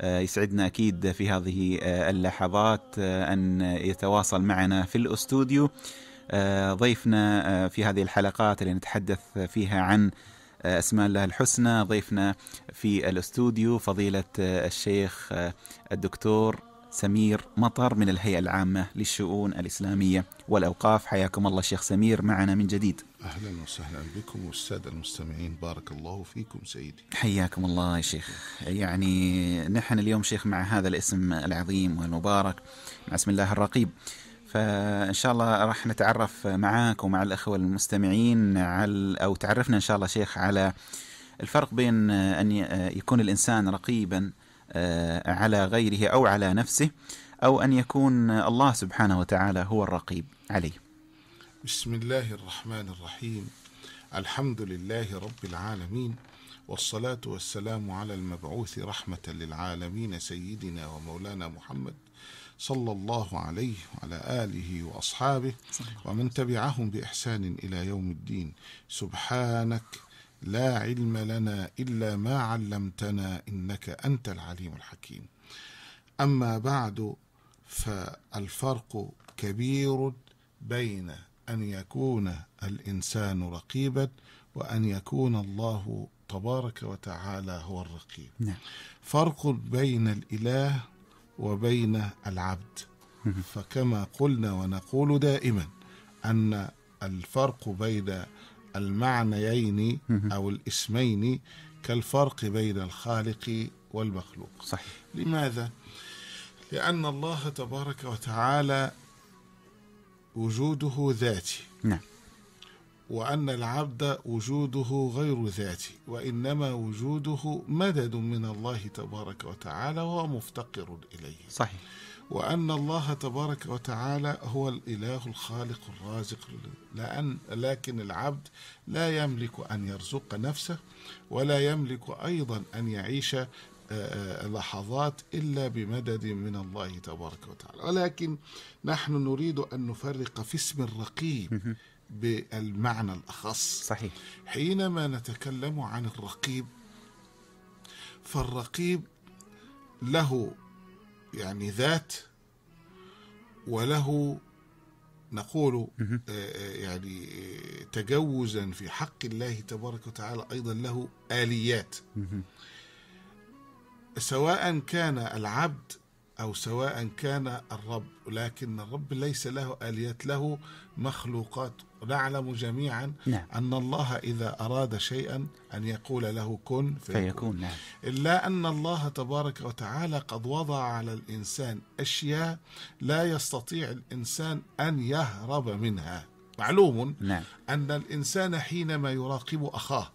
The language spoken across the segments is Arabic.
آه، يسعدنا اكيد في هذه آه، اللحظات آه، ان يتواصل معنا في الاستوديو ضيفنا في هذه الحلقات اللي نتحدث فيها عن اسماء الله الحسنى ضيفنا في الاستوديو فضيله الشيخ الدكتور سمير مطر من الهيئه العامه للشؤون الاسلاميه والاوقاف حياكم الله شيخ سمير معنا من جديد أهلا وسهلا بكم والسادة المستمعين بارك الله فيكم سيدي حياكم الله يا شيخ يعني نحن اليوم شيخ مع هذا الاسم العظيم والمبارك مع اسم الله الرقيب فإن شاء الله راح نتعرف معاك ومع الأخوة المستمعين على أو تعرفنا إن شاء الله شيخ على الفرق بين أن يكون الإنسان رقيبا آه، على غيره أو على نفسه أو أن يكون الله سبحانه وتعالى هو الرقيب عليه بسم الله الرحمن الرحيم الحمد لله رب العالمين والصلاة والسلام على المبعوث رحمة للعالمين سيدنا ومولانا محمد صلى الله عليه وعلى آله وأصحابه ومن تبعهم بإحسان إلى يوم الدين سبحانك لا علم لنا إلا ما علمتنا إنك أنت العليم الحكيم أما بعد فالفرق كبير بين أن يكون الإنسان رقيبا وأن يكون الله تبارك وتعالى هو الرقيب نعم. فرق بين الإله وبين العبد فكما قلنا ونقول دائما أن الفرق بين المعنيين أو الاسمين كالفرق بين الخالق والمخلوق صحيح. لماذا؟ لأن الله تبارك وتعالى وجوده ذاتي نعم وأن العبد وجوده غير ذاتي وإنما وجوده مدد من الله تبارك وتعالى وهو مفتقر إليه صحيح وأن الله تبارك وتعالى هو الإله الخالق الرازق لأن لكن العبد لا يملك أن يرزق نفسه ولا يملك أيضا أن يعيش لحظات إلا بمدد من الله تبارك وتعالى ولكن نحن نريد أن نفرق في اسم الرقيب بالمعنى الأخص صحيح حينما نتكلم عن الرقيب فالرقيب له يعني ذات وله نقول آه، آه، يعني تجوزا في حق الله تبارك وتعالى أيضا له آليات سواء كان العبد أو سواء كان الرب لكن الرب ليس له آليات له مخلوقات نعلم جميعا نعم. أن الله إذا أراد شيئا أن يقول له كن فيكون, فيكون نعم. إلا أن الله تبارك وتعالى قد وضع على الإنسان أشياء لا يستطيع الإنسان أن يهرب منها معلوم نعم. أن الإنسان حينما يراقب أخاه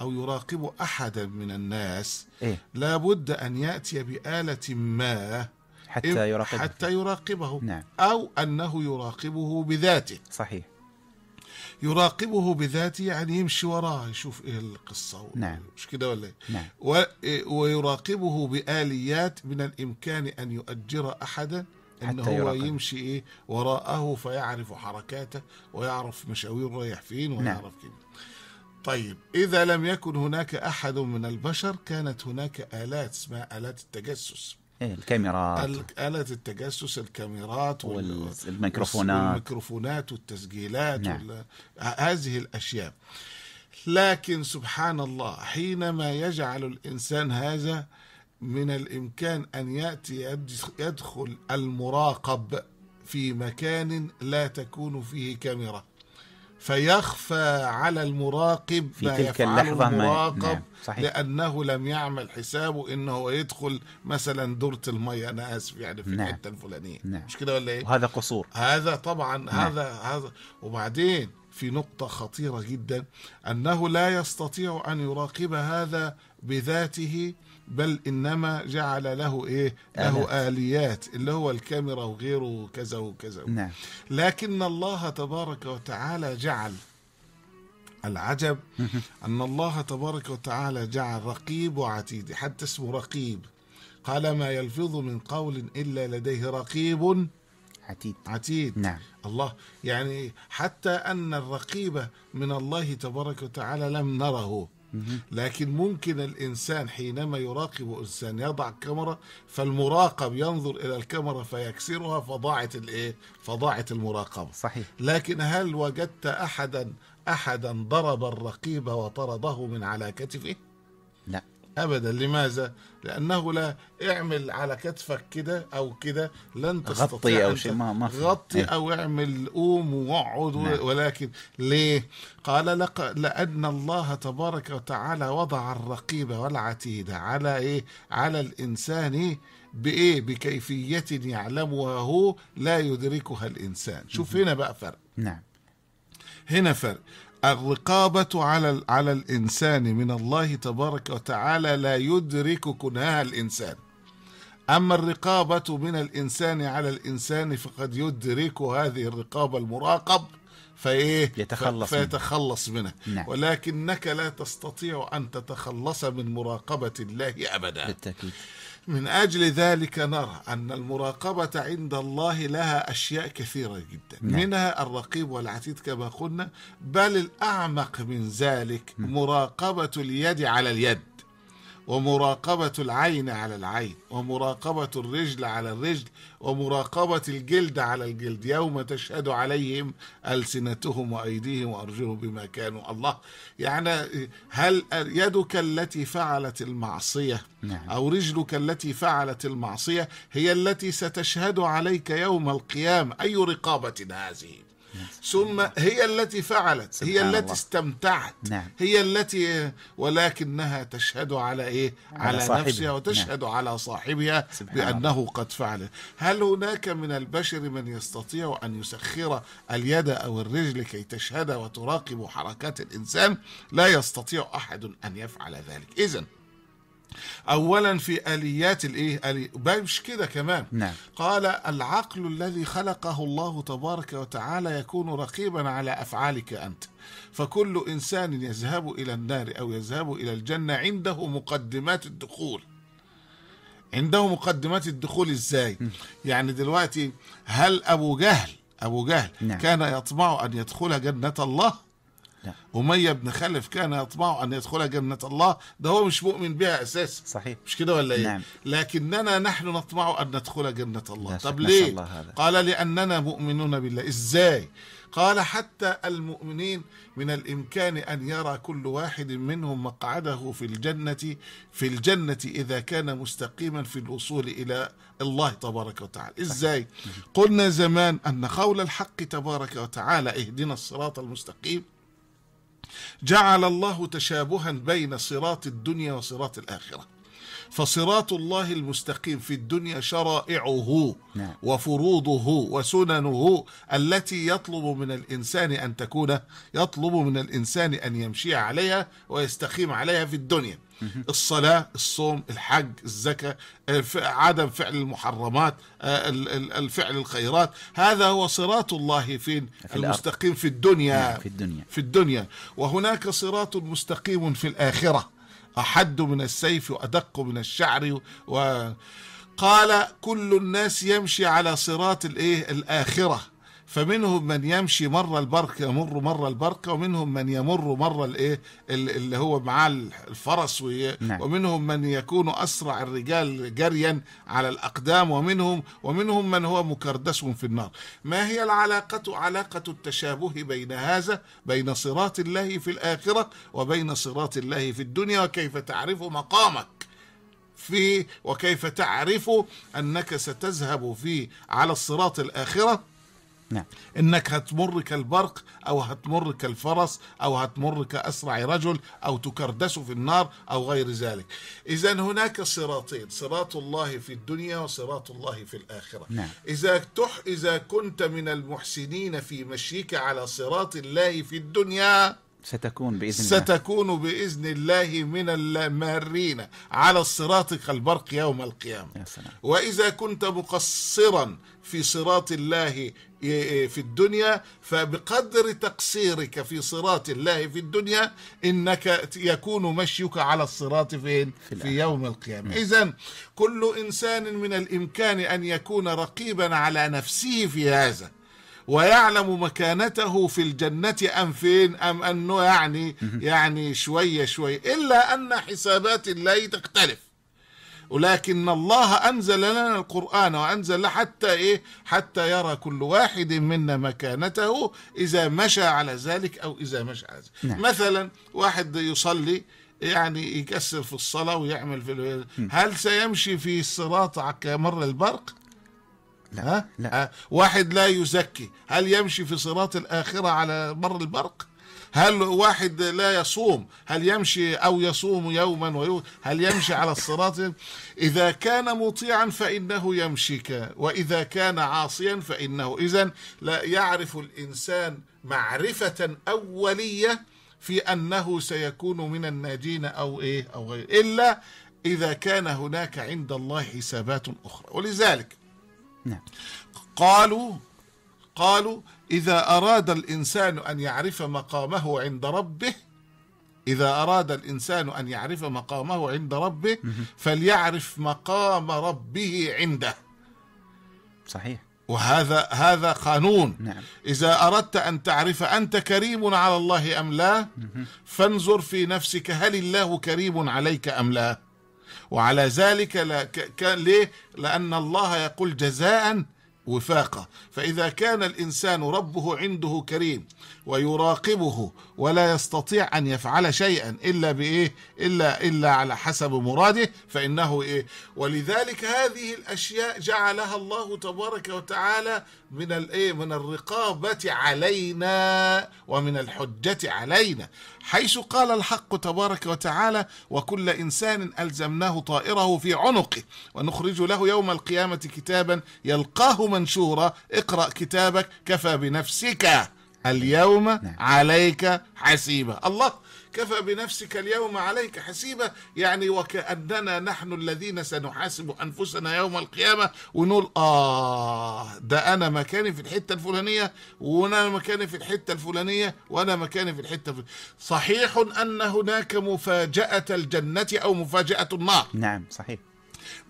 أو يراقب أحدا من الناس إيه؟ لابد أن يأتي بآلة ما حتى يراقبه حتى يراقبه نعم. أو أنه يراقبه بذاته صحيح يراقبه بذاته يعني يمشي وراه يشوف ايه القصه نعم مش كده ولا إيه؟ نعم. و... ويراقبه باليات من الامكان ان يؤجر احدا ان هو يراقب. يمشي ايه وراءه فيعرف حركاته ويعرف مشاوير رايح فين نعم. ويعرف نعم. كده طيب إذا لم يكن هناك أحد من البشر كانت هناك آلات اسمها آلات التجسس إيه الكاميرات آلات التجسس الكاميرات والميكروفونات والميكروفونات والتسجيلات نعم. وال... هذه الأشياء لكن سبحان الله حينما يجعل الإنسان هذا من الإمكان أن يأتي يدخل المراقب في مكان لا تكون فيه كاميرا فيخفى على المراقب في تلك اللحظة المراقب ما... نعم. صحيح. لأنه لم يعمل حسابه أنه يدخل مثلا دورة المية أنا آسف يعني في نعم. الحتة الفلانية نعم. مش كده ولا إيه؟ وهذا قصور هذا طبعا نعم. هذا هذا وبعدين في نقطة خطيرة جدا أنه لا يستطيع أن يراقب هذا بذاته بل إنما جعل له إيه له آليات اللي هو الكاميرا وغيره وكذا وكذا نعم. لكن الله تبارك وتعالى جعل العجب أن الله تبارك وتعالى جعل رقيب وعتيد حتى اسمه رقيب قال ما يلفظ من قول إلا لديه رقيب عتيد عتيد نعم الله يعني حتى أن الرقيب من الله تبارك وتعالى لم نره لكن ممكن الإنسان حينما يراقب إنسان يضع كاميرا فالمراقب ينظر إلى الكاميرا فيكسرها فضاعت الإيه؟ فضاعت المراقبة صحيح لكن هل وجدت أحدا أحدا ضرب الرقيب وطرده من على كتفه؟ ابدا لماذا لانه لا اعمل على كتفك كده او كده لن تستطيع غطي او شيء ما ما غطي ايه. او اعمل قوم واقعد نعم. ولكن ليه قال لق لان الله تبارك وتعالى وضع الرقيب والعتيد على ايه على الانسان بايه بكيفيه يعلمها هو لا يدركها الانسان شوف هنا بقى فرق نعم هنا فرق الرقابة على على الإنسان من الله تبارك وتعالى لا يدرك كناها الإنسان أما الرقابة من الإنسان على الإنسان فقد يدرك هذه الرقابة المراقب فإيه يتخلص فيتخلص منها نعم. ولكنك لا تستطيع أن تتخلص من مراقبة الله أبدا بالتأكيد من أجل ذلك نرى أن المراقبة عند الله لها أشياء كثيرة جدا نعم. منها الرقيب والعتيد كما قلنا بل الأعمق من ذلك مراقبة اليد على اليد ومراقبة العين على العين ومراقبة الرجل على الرجل ومراقبة الجلد على الجلد يوم تشهد عليهم ألسنتهم وأيديهم وأرجلهم بما كانوا الله يعني هل يدك التي فعلت المعصية نعم. أو رجلك التي فعلت المعصية هي التي ستشهد عليك يوم القيامة أي رقابة هذه ثم هي التي فعلت هي التي الله. استمتعت نعم. هي التي ولكنها تشهد على ايه على, على نفسها نعم. وتشهد نعم. على صاحبها بانه الله. قد فعل هل هناك من البشر من يستطيع ان يسخر اليد او الرجل كي تشهد وتراقب حركات الانسان لا يستطيع احد ان يفعل ذلك اذا اولا في اليات الايه مش كده كمان نعم. قال العقل الذي خلقه الله تبارك وتعالى يكون رقيبا على افعالك انت فكل انسان يذهب الى النار او يذهب الى الجنه عنده مقدمات الدخول عنده مقدمات الدخول ازاي م. يعني دلوقتي هل ابو جهل ابو جهل نعم. كان يطمع ان يدخل جنه الله نعم. أمية بن خلف كان يطمع أن يدخل جنة الله ده هو مش مؤمن بها أساسا صحيح مش كده ولا إيه نعم. لكننا نحن نطمع أن ندخل جنة الله طب ليه الله هذا. قال لأننا مؤمنون بالله إزاي قال حتى المؤمنين من الإمكان أن يرى كل واحد منهم مقعده في الجنة في الجنة إذا كان مستقيما في الوصول إلى الله تبارك وتعالى إزاي قلنا زمان أن قول الحق تبارك وتعالى اهدنا الصراط المستقيم جعل الله تشابها بين صراط الدنيا وصراط الآخرة فصراط الله المستقيم في الدنيا شرائعه نعم. وفروضه وسننه التي يطلب من الإنسان أن تكون يطلب من الإنسان أن يمشي عليها ويستقيم عليها في الدنيا الصلاة الصوم الحج الزكاة آه، عدم فعل المحرمات آه، الفعل الخيرات هذا هو صراط الله في المستقيم في الدنيا نعم، في الدنيا في الدنيا وهناك صراط مستقيم في الآخرة أحد من السيف وأدق من الشعر و قال كل الناس يمشي على صراط الايه الاخره فمنهم من يمشي مرة البركة يمر مرة البركة ومنهم من يمر مرة الايه اللي هو معاه الفرس إيه؟ نعم. ومنهم من يكون أسرع الرجال جريا على الأقدام ومنهم ومنهم من هو مكردس في النار ما هي العلاقة علاقة التشابه بين هذا بين صراط الله في الآخرة وبين صراط الله في الدنيا وكيف تعرف مقامك فيه وكيف تعرف أنك ستذهب فيه على الصراط الآخرة نعم. انك هتمر كالبرق او هتمر كالفرس او هتمر كاسرع رجل او تكردس في النار او غير ذلك اذا هناك صراطين صراط الله في الدنيا وصراط الله في الاخره نعم. اذا تح اذا كنت من المحسنين في مشيك على صراط الله في الدنيا ستكون بإذن الله ستكون بإذن الله من المارين على الصراط كالبرق يوم القيامة يا سلام. وإذا كنت مقصرا في صراط الله إيه، إيه، في الدنيا فبقدر تقصيرك في صراط الله في الدنيا انك يكون مشيك على الصراط فين في, في يوم القيامه اذا كل انسان من الامكان ان يكون رقيبا على نفسه في هذا ويعلم مكانته في الجنة أم فين أم أنه يعني يعني شوية شوية إلا أن حسابات الله تختلف ولكن الله أنزل لنا القرآن وأنزل حتى إيه حتى يرى كل واحد منا مكانته إذا مشى على ذلك أو إذا مشى على ذلك نعم. مثلا واحد يصلي يعني يكسر في الصلاة ويعمل في هل سيمشي في الصراط كمر البرق لا, ها؟ لا. واحد لا يزكي هل يمشي في صراط الآخرة على مر البرق هل واحد لا يصوم هل يمشي أو يصوم يوما ويوم هل يمشي على الصراط إذا كان مطيعا فإنه يمشيك وإذا كان عاصيا فإنه إذا لا يعرف الإنسان معرفة أولية في أنه سيكون من الناجين أو إيه أو غير إلا إذا كان هناك عند الله حسابات أخرى ولذلك نعم. قالوا قالوا إذا أراد الإنسان أن يعرف مقامه عند ربه إذا أراد الإنسان أن يعرف مقامه عند ربه فليعرف مقام ربه عنده صحيح وهذا هذا قانون نعم. إذا أردت أن تعرف أنت كريم على الله أم لا فانظر في نفسك هل الله كريم عليك أم لا وعلى ذلك لا ك... ك... ليه؟ لأن الله يقول جزاء وفاقه فاذا كان الانسان ربه عنده كريم ويراقبه ولا يستطيع أن يفعل شيئا إلا بإيه إلا, إلا على حسب مراده فإنه إيه ولذلك هذه الأشياء جعلها الله تبارك وتعالى من الإيه من الرقابة علينا ومن الحجة علينا حيث قال الحق تبارك وتعالى وكل إنسان ألزمناه طائره في عنقه ونخرج له يوم القيامة كتابا يلقاه منشورا اقرأ كتابك كفى بنفسك اليوم نعم. عليك حسيبة الله كفى بنفسك اليوم عليك حسيبة يعني وكأننا نحن الذين سنحاسب أنفسنا يوم القيامة ونقول آه ده أنا مكاني في الحتة الفلانية وأنا مكاني في الحتة الفلانية وأنا مكاني في الحتة الفلانية صحيح أن هناك مفاجأة الجنة أو مفاجأة النار نعم صحيح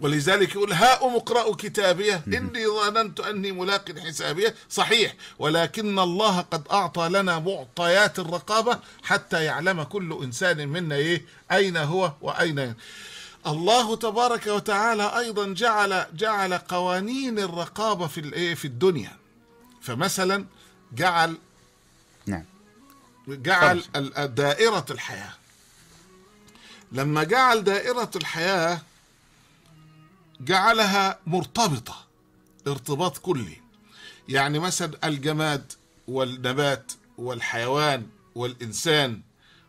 ولذلك يقول هاؤم اقرأوا كتابيه إني ظننت أني ملاق حسابيه صحيح ولكن الله قد أعطى لنا معطيات الرقابة حتى يعلم كل إنسان منا إيه أين هو وأين الله تبارك وتعالى أيضا جعل جعل قوانين الرقابة في الإيه في الدنيا فمثلا جعل نعم جعل دائرة الحياة لما جعل دائرة الحياة جعلها مرتبطة ارتباط كلي يعني مثلا الجماد والنبات والحيوان والإنسان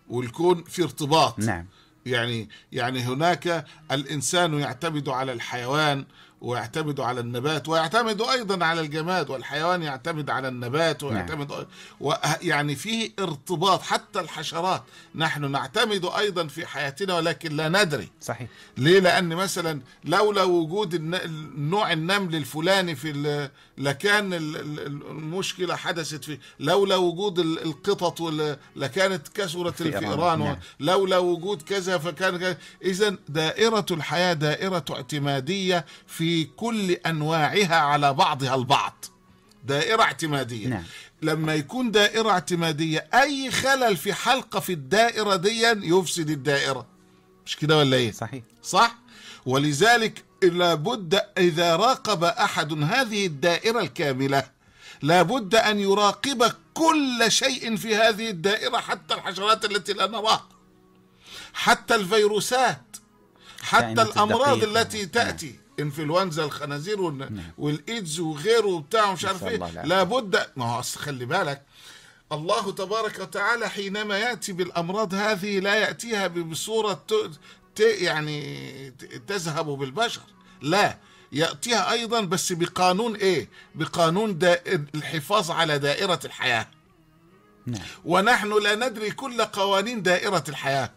والكون في ارتباط نعم. يعني يعني هناك الإنسان يعتمد على الحيوان ويعتمدوا على النبات ويعتمدوا ايضا على الجماد والحيوان يعتمد على النبات نعم. ويعتمد نعم. و... يعني فيه ارتباط حتى الحشرات نحن نعتمد ايضا في حياتنا ولكن لا ندري صحيح ليه لان مثلا لولا وجود الن... نوع النمل الفلاني في ال... لكان المشكله حدثت فيه لولا وجود القطط وال... لكانت كثرت الفئران نعم. لولا وجود كذا فكان اذا دائره الحياه دائره اعتماديه في في كل انواعها على بعضها البعض دائره اعتماديه نعم. لما يكون دائره اعتماديه اي خلل في حلقه في الدائره دي يفسد الدائره مش كده ولا ايه صحيح صح ولذلك لابد اذا راقب احد هذه الدائره الكامله لابد ان يراقب كل شيء في هذه الدائره حتى الحشرات التي لا نراها حتى الفيروسات حتى الامراض التي تاتي نعم. انفلونزا الخنازير نعم. والايدز وغيره وبتاع ومش عارف ايه لابد ما هو اصل خلي بالك الله تبارك وتعالى حينما ياتي بالامراض هذه لا ياتيها بصوره يعني تذهب بالبشر لا ياتيها ايضا بس بقانون ايه بقانون الحفاظ على دائره الحياه نعم. ونحن لا ندري كل قوانين دائره الحياه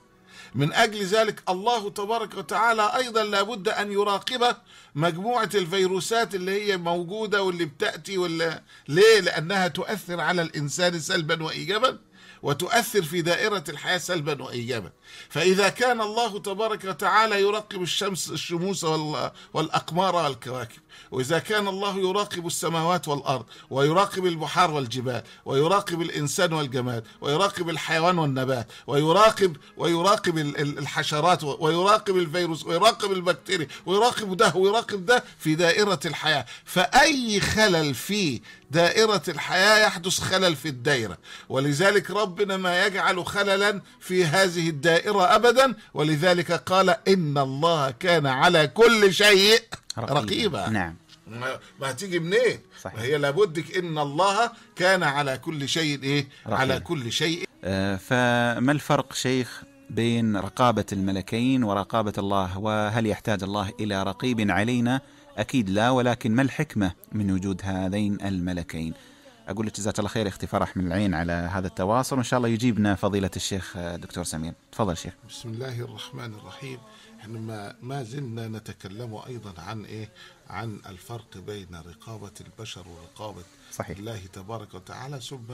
من أجل ذلك الله تبارك وتعالى أيضا لابد أن يراقب مجموعة الفيروسات اللي هي موجودة واللي بتأتي واللي ليه لأنها تؤثر على الإنسان سلبا وإيجابا وتؤثر في دائرة الحياة سلبا وإيجابا فإذا كان الله تبارك وتعالى يراقب الشمس الشموس والأقمار والكواكب وإذا كان الله يراقب السماوات والأرض ويراقب البحار والجبال ويراقب الإنسان والجماد ويراقب الحيوان والنبات ويراقب ويراقب الحشرات ويراقب الفيروس ويراقب البكتيريا ويراقب ده ويراقب ده في دائرة الحياة فأي خلل في دائرة الحياة يحدث خلل في الدائرة ولذلك ربنا ما يجعل خللا في هذه الدائرة أبدا ولذلك قال إن الله كان على كل شيء رقيبا, رقيبا. نعم ما هتيجي منين إيه؟ صحيح. هي لابدك ان الله كان على كل شيء ايه رقيب. على كل شيء آه فما الفرق شيخ بين رقابه الملكين ورقابه الله وهل يحتاج الله الى رقيب علينا أكيد لا ولكن ما الحكمة من وجود هذين الملكين أقول لك جزاك الله خير أختي فرح من العين على هذا التواصل وإن شاء الله يجيبنا فضيلة الشيخ دكتور سمير تفضل شيخ بسم الله الرحمن الرحيم احنا ما, ما زلنا نتكلم أيضا عن إيه عن الفرق بين رقابة البشر ورقابة صحيح. الله تبارك وتعالى ثم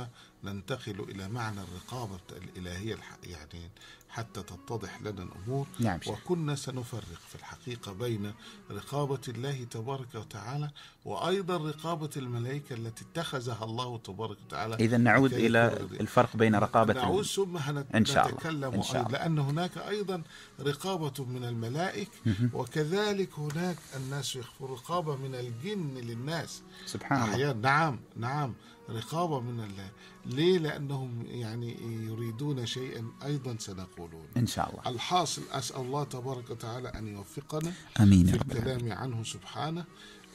ننتقل إلى معنى الرقابة الإلهية يعني حتى تتضح لنا الأمور نعم وكنا سنفرق في الحقيقة بين رقابة الله تبارك وتعالى وأيضا رقابة الملائكة التي اتخذها الله تبارك وتعالى إذا نعود إلى الفرق بين رقابة نعود ثم هنتكلم إن شاء الله. لأن هناك أيضا رقابة من الملائك وكذلك هناك الناس يخفوا رقابة من الجن للناس سبحان الله نعم نعم رقابة من الله ليه لأنهم يعني يريدون شيئا أيضا سنقولون إن شاء الله الحاصل أسأل الله تبارك وتعالى أن يوفقنا أمين في الكلام عنه سبحانه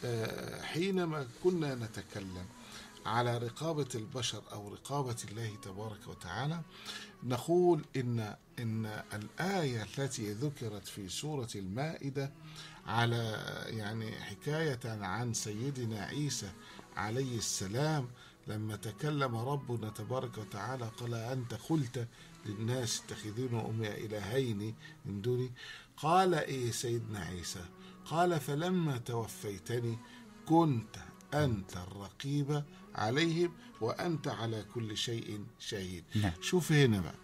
آه، حينما كنا نتكلم على رقابة البشر أو رقابة الله تبارك وتعالى نقول إن إن الآية التي ذكرت في سورة المائدة على يعني حكاية عن سيدنا عيسى عليه السلام لما تكلم ربنا تبارك وتعالى قال أنت قلت للناس اتخذون أمي إلهين من دوني قال إيه سيدنا عيسى قال فلما توفيتني كنت أنت الرقيب عليهم وأنت على كل شيء شهيد نعم. شوف هنا بقى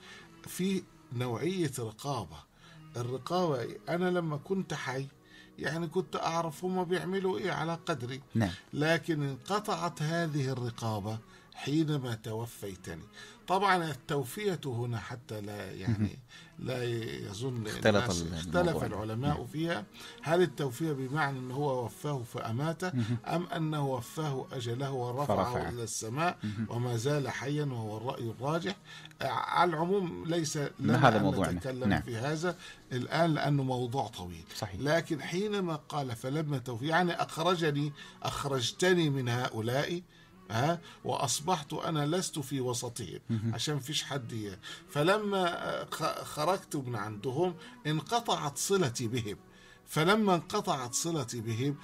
في نوعية رقابة الرقابة أنا لما كنت حي يعني كنت أعرف هم بيعملوا إيه على قدري نعم. لكن انقطعت هذه الرقابة حينما توفيتني طبعا التوفية هنا حتى لا يعني لا يظن اختلف, اختلف العلماء فيها هل التوفية بمعنى أنه هو وفاه فأماته أم أنه وفاه أجله ورفعه فرفع. إلى السماء وما زال حيا وهو الرأي الراجح آه، على العموم ليس لنا هذا أن نتكلم نعم. في هذا الآن لأنه موضوع طويل صحيح. لكن حينما قال فلما توفي يعني أخرجني أخرجتني من هؤلاء ها واصبحت انا لست في وسطهم عشان فيش حد فلما خرجت من عندهم انقطعت صلتي بهم فلما انقطعت صلتي بهم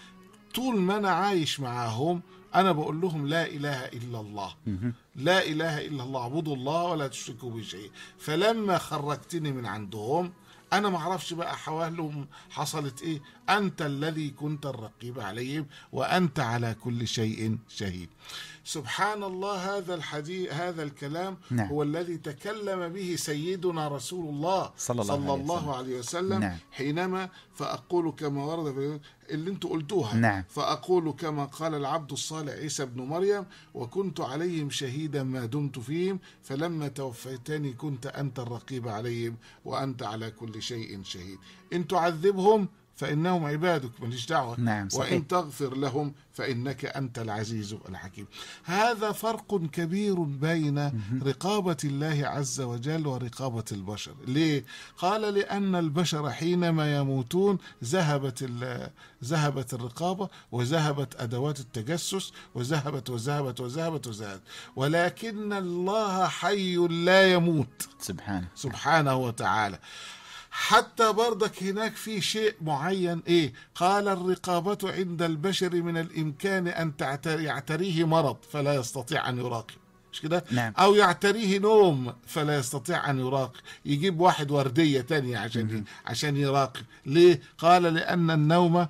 طول ما انا عايش معاهم انا بقول لهم لا اله الا الله لا اله الا الله اعبدوا الله ولا تشركوا به شيء فلما خرجتني من عندهم انا ما اعرفش بقى حوالهم حصلت ايه انت الذي كنت الرقيب عليهم وانت على كل شيء شهيد سبحان الله هذا الحديث هذا الكلام نعم. هو الذي تكلم به سيدنا رسول الله صلى الله, صلى الله عليه وسلم, الله عليه وسلم نعم. حينما فاقول كما ورد في اللي انتم قلتوها نعم. فأقول كما قال العبد الصالح عيسى بن مريم وكنت عليهم شهيدا ما دمت فيهم فلما توفيتني كنت أنت الرقيب عليهم وأنت على كل شيء شهيد إن تعذبهم فإنهم عبادك ماليش دعوة نعم صحيح. وإن تغفر لهم فإنك أنت العزيز الحكيم هذا فرق كبير بين رقابة الله عز وجل ورقابة البشر ليه؟ قال لأن البشر حينما يموتون ذهبت ذهبت الرقابة وذهبت أدوات التجسس وذهبت وذهبت وذهبت وذهبت ولكن الله حي لا يموت سبحانه سبحانه وتعالى حتى برضك هناك في شيء معين ايه قال الرقابة عند البشر من الامكان ان يعتريه مرض فلا يستطيع ان يراقب مش كده نعم. او يعتريه نوم فلا يستطيع ان يراقب يجيب واحد وردية تانية عشان مم. عشان يراقب ليه قال لان النوم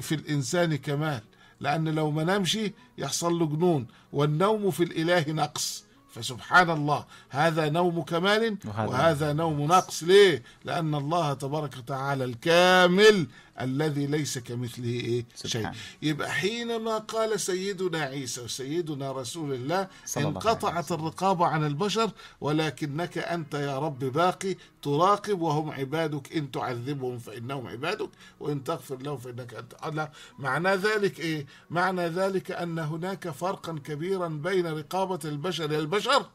في الانسان كمال لان لو ما نامش يحصل له جنون والنوم في الاله نقص فسبحان الله هذا نوم كمال وهذا نوم نقص ليه لأن الله تبارك وتعالى الكامل الذي ليس كمثله إيه شيء يبقى حينما قال سيدنا عيسى وسيدنا رسول الله انقطعت الرقابة عن البشر ولكنك أنت يا رب باقي تراقب وهم عبادك إن تعذبهم فإنهم عبادك وإن تغفر لهم فإنك أنت لا معنى ذلك إيه معنى ذلك أن هناك فرقا كبيرا بين رقابة البشر للبشر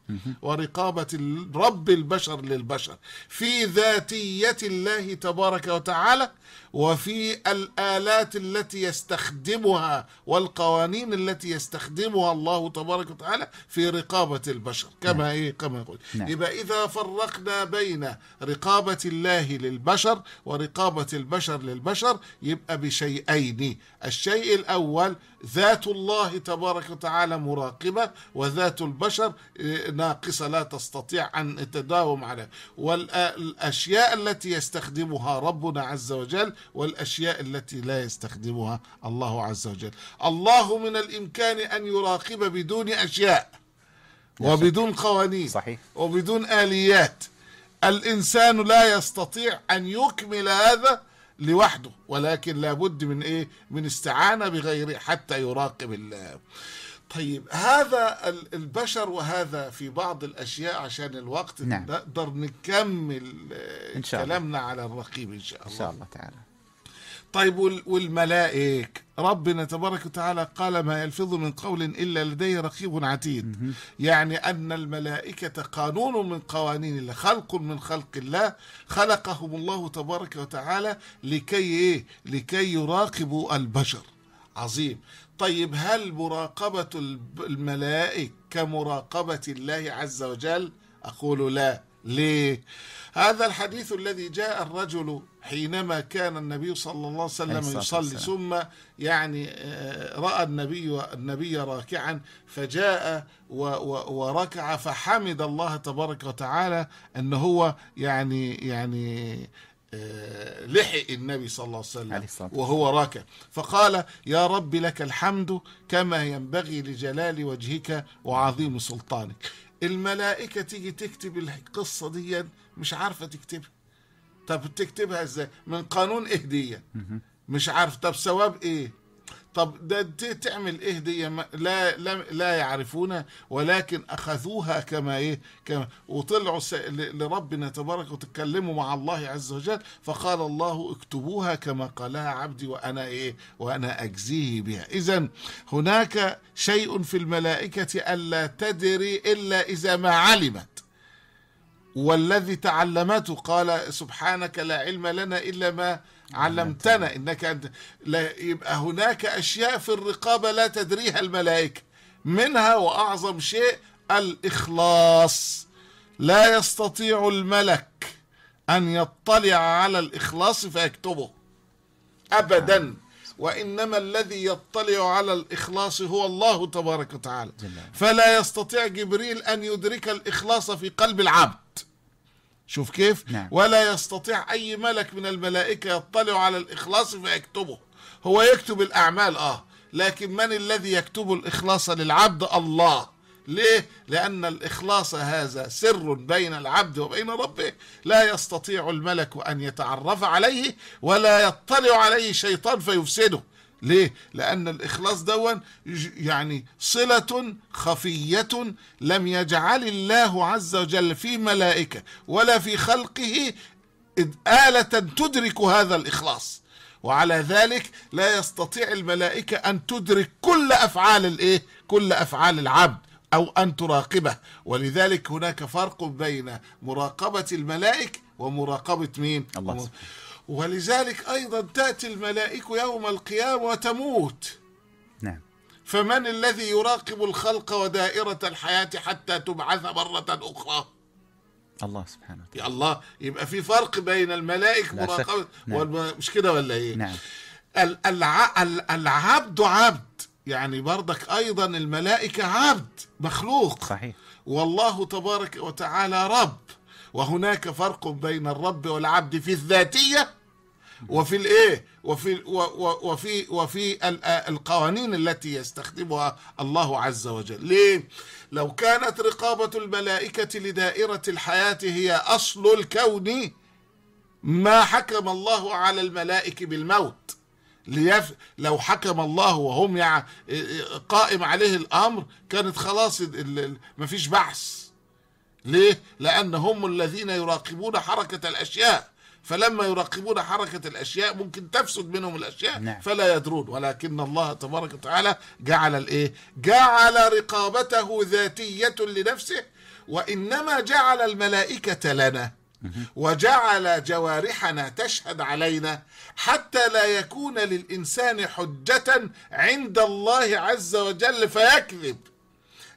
ورقابة رب البشر للبشر في ذاتية الله تبارك وتعالى وفي الآلات التي يستخدمها والقوانين التي يستخدمها الله تبارك وتعالى في رقابة البشر كما نعم. إيه كما يقول نعم. يبقى إذا فرقنا بين رقابة الله للبشر ورقابة البشر للبشر يبقى بشيئين الشيء الأول ذات الله تبارك وتعالى مراقبة وذات البشر آه، ناقصة لا تستطيع أن تداوم عليها والأشياء التي يستخدمها ربنا عز وجل والأشياء التي لا يستخدمها الله عز وجل الله من الإمكان أن يراقب بدون أشياء وبدون قوانين صحيح. وبدون آليات الإنسان لا يستطيع أن يكمل هذا لوحده ولكن لابد من ايه من استعانة بغيره حتى يراقب الله طيب هذا البشر وهذا في بعض الاشياء عشان الوقت نعم. نقدر نكمل إن شاء الله. كلامنا على الرقيب ان شاء الله ان شاء الله تعالى طيب والملائك ربنا تبارك وتعالى قال ما يلفظ من قول إلا لديه رقيب عتيد يعني أن الملائكة قانون من قوانين الله خلق من خلق الله خلقهم الله تبارك وتعالى لكي إيه؟ لكي يراقبوا البشر عظيم طيب هل مراقبة الملائك كمراقبة الله عز وجل أقول لا ليه هذا الحديث الذي جاء الرجل حينما كان النبي صلى الله عليه وسلم يصلي ثم يعني آه، رأى النبي النبي راكعا فجاء وركع فحمد الله تبارك وتعالى أن هو يعني يعني آه، لحق النبي صلى الله عليه وسلم وهو راكع فقال يا رب لك الحمد كما ينبغي لجلال وجهك وعظيم سلطانك الملائكة تيجي تكتب القصة دي مش عارفة تكتبها طب تكتبها ازاي من قانون اهدية مش عارف طب ثواب ايه طب ده تعمل ايه دي لا, لا لا يعرفون ولكن اخذوها كما ايه كما وطلعوا لربنا تبارك وتكلموا مع الله عز وجل فقال الله اكتبوها كما قالها عبدي وانا ايه وانا اجزيه بها اذا هناك شيء في الملائكه الا تدري الا اذا ما علمت والذي تعلمته قال سبحانك لا علم لنا الا ما علمتنا انك انت لا يبقى هناك اشياء في الرقابه لا تدريها الملائكه منها واعظم شيء الاخلاص لا يستطيع الملك ان يطلع على الاخلاص فيكتبه ابدا وانما الذي يطلع على الاخلاص هو الله تبارك وتعالى فلا يستطيع جبريل ان يدرك الاخلاص في قلب العبد شوف كيف نعم. ولا يستطيع أي ملك من الملائكة يطلع على الإخلاص فيكتبه هو يكتب الأعمال آه لكن من الذي يكتب الإخلاص للعبد الله ليه؟ لأن الإخلاص هذا سر بين العبد وبين ربه لا يستطيع الملك أن يتعرف عليه ولا يطلع عليه شيطان فيفسده ليه؟ لأن الإخلاص دون يعني صلة خفية لم يجعل الله عز وجل في ملائكة ولا في خلقه آلة تدرك هذا الإخلاص وعلى ذلك لا يستطيع الملائكة أن تدرك كل أفعال الإيه؟ كل أفعال العبد أو أن تراقبه ولذلك هناك فرق بين مراقبة الملائك ومراقبة مين؟ الله ولذلك أيضا تأتي الملائكة يوم القيامة وتموت نعم فمن الذي يراقب الخلق ودائرة الحياة حتى تبعث مرة أخرى الله سبحانه وتعالى يا الله يبقى في فرق بين الملائكة مراقبة نعم. مش كده ولا ايه نعم الع... العبد عبد يعني برضك ايضا الملائكة عبد مخلوق صحيح والله تبارك وتعالى رب وهناك فرق بين الرب والعبد في الذاتية وفي الايه وفي وفي وفي آه، القوانين التي يستخدمها الله عز وجل ليه لو كانت رقابه الملائكه لدائره الحياه هي اصل الكون ما حكم الله على الملائكه بالموت ليف لو حكم الله وهم يع... قائم عليه الامر كانت خلاص مفيش بحث ليه؟ لأن هم الذين يراقبون حركة الأشياء فلما يراقبون حركة الأشياء ممكن تفسد منهم الأشياء نعم. فلا يدرون ولكن الله تبارك وتعالى جعل الإيه جعل رقابته ذاتية لنفسه وإنما جعل الملائكة لنا وجعل جوارحنا تشهد علينا حتى لا يكون للإنسان حجة عند الله عز وجل فيكذب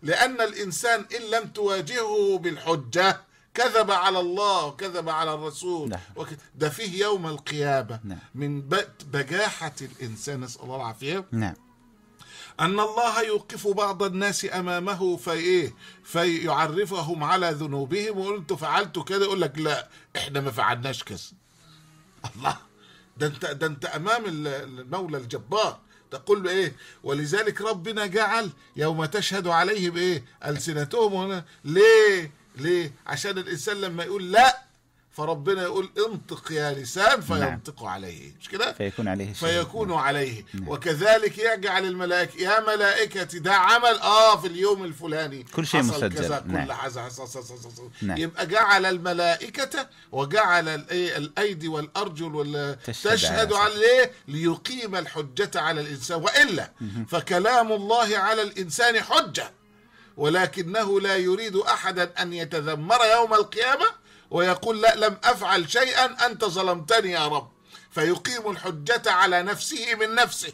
لأن الإنسان إن لم تواجهه بالحجة كذب على الله وكذب على الرسول نعم. ده فيه يوم القيامة نعم. من بجاحة الإنسان نسأل الله العافية نعم أن الله يوقف بعض الناس أمامه فإيه فيعرفهم على ذنوبهم ويقول أنتوا فعلتوا كذا يقول لك لا إحنا ما فعلناش كذا الله ده أنت ده أنت أمام المولى الجبار تقول له ايه ولذلك ربنا جعل يوم تشهد عليه بايه السنتهم ليه ليه عشان الانسان لما يقول لا فربنا يقول انطق يا لسان نعم. فينطق نعم. عليه مش كده فيكون عليه فيكون نعم. عليه نعم. وكذلك يجعل الملائكة يا ملائكة ده عمل اه في اليوم الفلاني كل شيء حصل مسجل كذا نعم. كل حصل حصل حصل حصل نعم. يبقى جعل الملائكة وجعل الأيدي والأرجل وال... تشهد, تشهد عليه ليقيم الحجة على الإنسان وإلا فكلام الله على الإنسان حجة ولكنه لا يريد أحدا أن يتذمر يوم القيامة ويقول لا لم أفعل شيئا أنت ظلمتني يا رب فيقيم الحجة على نفسه من نفسه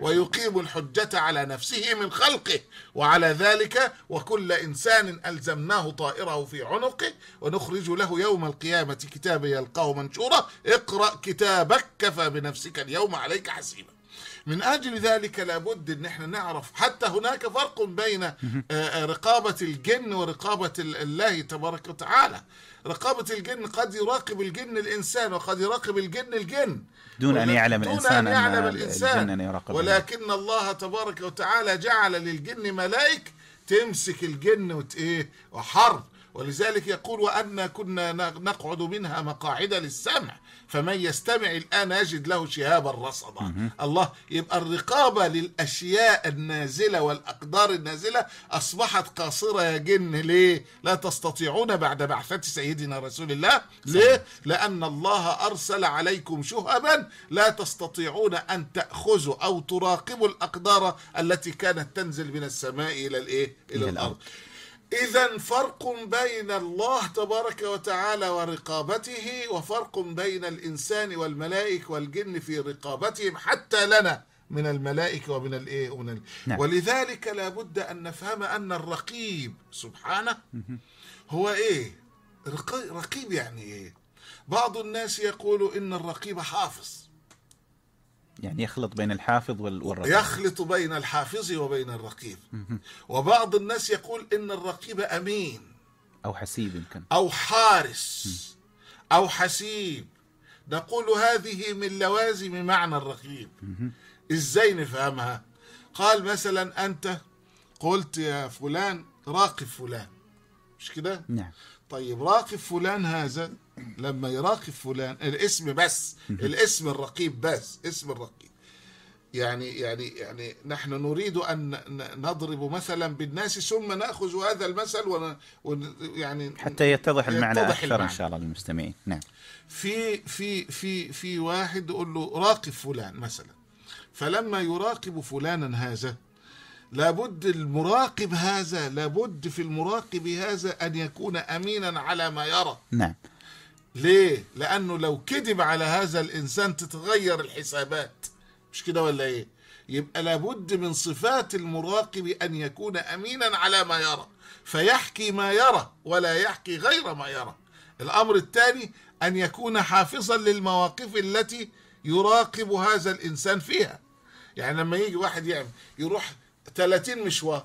ويقيم الحجة على نفسه من خلقه وعلى ذلك وكل إنسان ألزمناه طائره في عنقه ونخرج له يوم القيامة كتابا يلقاه منشورا اقرأ كتابك كفى بنفسك اليوم عليك حسيبا من أجل ذلك لابد أن احنا نعرف حتى هناك فرق بين آه، آه، رقابة الجن ورقابة الله تبارك وتعالى رقابة الجن قد يراقب الجن الإنسان وقد يراقب الجن الجن دون أن يعلم دون الإنسان أن يعلم الإنسان أن يراقب ولكن الله تبارك وتعالى جعل للجن ملائك تمسك الجن ايه وحر ولذلك يقول وأنا كنا نقعد منها مقاعد للسمع فمن يستمع الآن يجد له شهابا رصدا الله يبقى الرقابة للأشياء النازلة والأقدار النازلة أصبحت قاصرة يا جن ليه لا تستطيعون بعد بعثة سيدنا رسول الله ليه لأن الله أرسل عليكم شهبا لا تستطيعون أن تأخذوا أو تراقبوا الأقدار التي كانت تنزل من السماء إلى الإيه إلى, الأرض. إذا فرق بين الله تبارك وتعالى ورقابته وفرق بين الإنسان والملائك والجن في رقابتهم حتى لنا من الملائكة ومن الإيه ومن ال... نعم. ولذلك لابد أن نفهم أن الرقيب سبحانه هو إيه رقيب يعني إيه بعض الناس يقول إن الرقيب حافظ يعني يخلط بين الحافظ والرقيب يخلط بين الحافظ وبين الرقيب وبعض الناس يقول إن الرقيب أمين أو حسيب يمكن أو حارس أو حسيب نقول هذه من لوازم معنى الرقيب إزاي نفهمها قال مثلا أنت قلت يا فلان راقب فلان مش كده نعم طيب راقب فلان هذا لما يراقب فلان الاسم بس الاسم الرقيب بس اسم الرقيب يعني يعني يعني نحن نريد ان نضرب مثلا بالناس ثم ناخذ هذا المثل ويعني يعني حتى يتضح المعنى يتضح اكثر المعنى. ان شاء الله للمستمعين نعم في في في في واحد يقول له راقب فلان مثلا فلما يراقب فلانا هذا لابد المراقب هذا لابد في المراقب هذا ان يكون امينا على ما يرى نعم ليه لانه لو كذب على هذا الانسان تتغير الحسابات مش كده ولا ايه يبقى لابد من صفات المراقب ان يكون امينا على ما يرى فيحكي ما يرى ولا يحكي غير ما يرى الامر الثاني ان يكون حافظا للمواقف التي يراقب هذا الانسان فيها يعني لما يجي واحد يعمل يروح 30 مشوار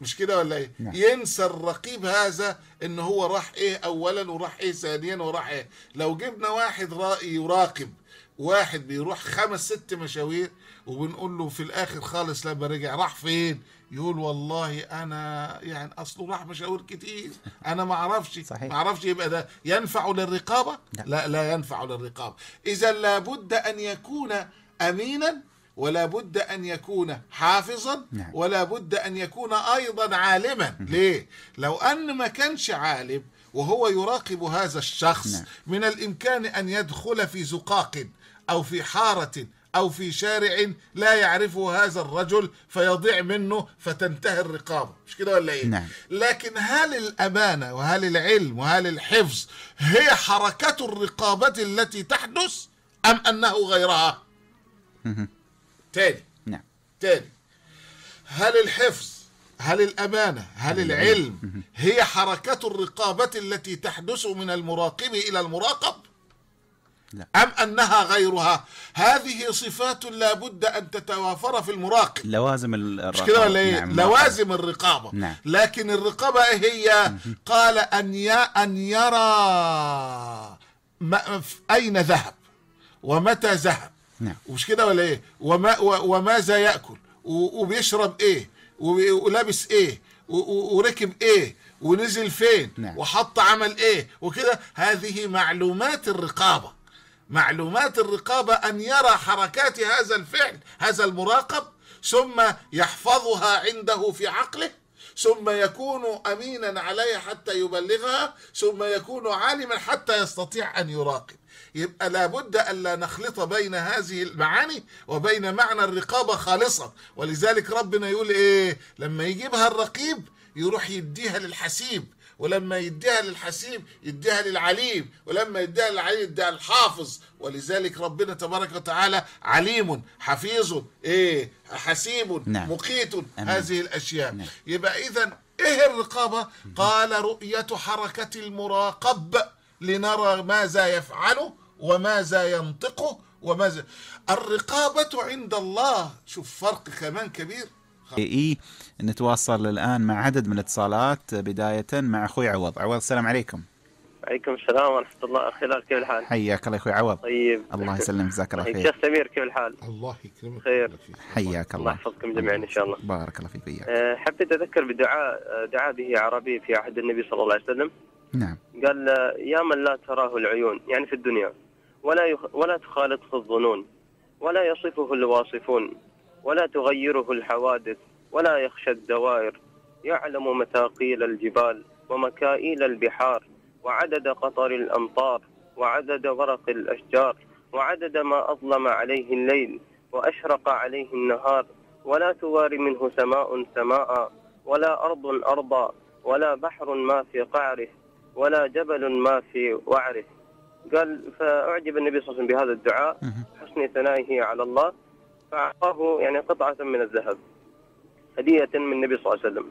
مش كده ولا ايه نعم. ينسى الرقيب هذا ان هو راح ايه اولا وراح ايه ثانيا وراح ايه لو جبنا واحد يراقب واحد بيروح خمس ست مشاوير وبنقول له في الاخر خالص لما رجع راح فين يقول والله انا يعني اصله راح مشاوير كتير انا ما اعرفش ما اعرفش يبقى ده ينفع للرقابه لا نعم. لا, لا ينفع للرقابه اذا لابد ان يكون امينا ولا بد أن يكون حافظا نعم. ولا بد أن يكون أيضا عالما ليه؟ لو أن ما كانش عالم وهو يراقب هذا الشخص نعم. من الإمكان أن يدخل في زقاق أو في حارة أو في شارع لا يعرفه هذا الرجل فيضيع منه فتنتهي الرقابة مش كده ولا إيه نعم. لكن هل الأمانة وهل العلم وهل الحفظ هي حركة الرقابة التي تحدث أم أنه غيرها تاني نعم تاني هل الحفظ هل الأمانة هل العلم هي حركة الرقابة التي تحدث من المراقب إلى المراقب لا. أم أنها غيرها هذه صفات لا بد أن تتوافر في المراقب لوازم الرقابة مش إيه؟ نعم لوازم الرقابة نعم. لكن الرقابة هي قال أن أن يرى أين ذهب ومتى ذهب نعم مش كده ولا ايه وما وماذا ياكل وبيشرب ايه ولابس ايه وركب ايه ونزل فين نعم. وحط عمل ايه وكده هذه معلومات الرقابه معلومات الرقابه ان يرى حركات هذا الفعل هذا المراقب ثم يحفظها عنده في عقله ثم يكون امينا عليها حتى يبلغها ثم يكون عالما حتى يستطيع ان يراقب يبقى لابد ألا نخلط بين هذه المعاني وبين معنى الرقابة خالصة ولذلك ربنا يقول إيه لما يجيبها الرقيب يروح يديها للحسيب ولما يديها للحسيب يديها للعليم ولما يديها للعليم يديها للحافظ ولذلك ربنا تبارك وتعالى عليم حفيظ ايه حسيب نعم. مقيت أمين. هذه الاشياء نعم. يبقى اذا ايه الرقابه قال رؤيه حركه المراقب لنرى ماذا يفعله وماذا ينطقه وماذا الرقابة عند الله شوف فرق كمان كبير اي إيه، نتواصل الان مع عدد من الاتصالات بدايه مع اخوي عوض عوض السلام عليكم عليكم السلام ورحمه الله اخي هلال كيف الحال؟ حياك الله اخوي عوض طيب الله يسلمك جزاك الله خير شيخ سمير كيف الحال؟ الله يكرمك خير حياك الله الله يحفظكم جميعا ان شاء الله بارك الله فيك وياك أه حبيت اذكر بدعاء آه، دعاء به عربي في عهد النبي صلى الله عليه وسلم نعم قال آه، يا من لا تراه العيون يعني في الدنيا ولا يخ... ولا تخالطه الظنون ولا يصفه الواصفون ولا تغيره الحوادث ولا يخشى الدوائر يعلم مثاقيل الجبال ومكائيل البحار وعدد قطر الأمطار وعدد ورق الأشجار وعدد ما أظلم عليه الليل وأشرق عليه النهار ولا تواري منه سماء سماء ولا أرض أرضا ولا بحر ما في قعره ولا جبل ما في وعره قال فأعجب النبي صلى الله عليه وسلم بهذا الدعاء حسن ثنائه على الله فأعطاه يعني قطعة من الذهب هدية من النبي صلى الله عليه وسلم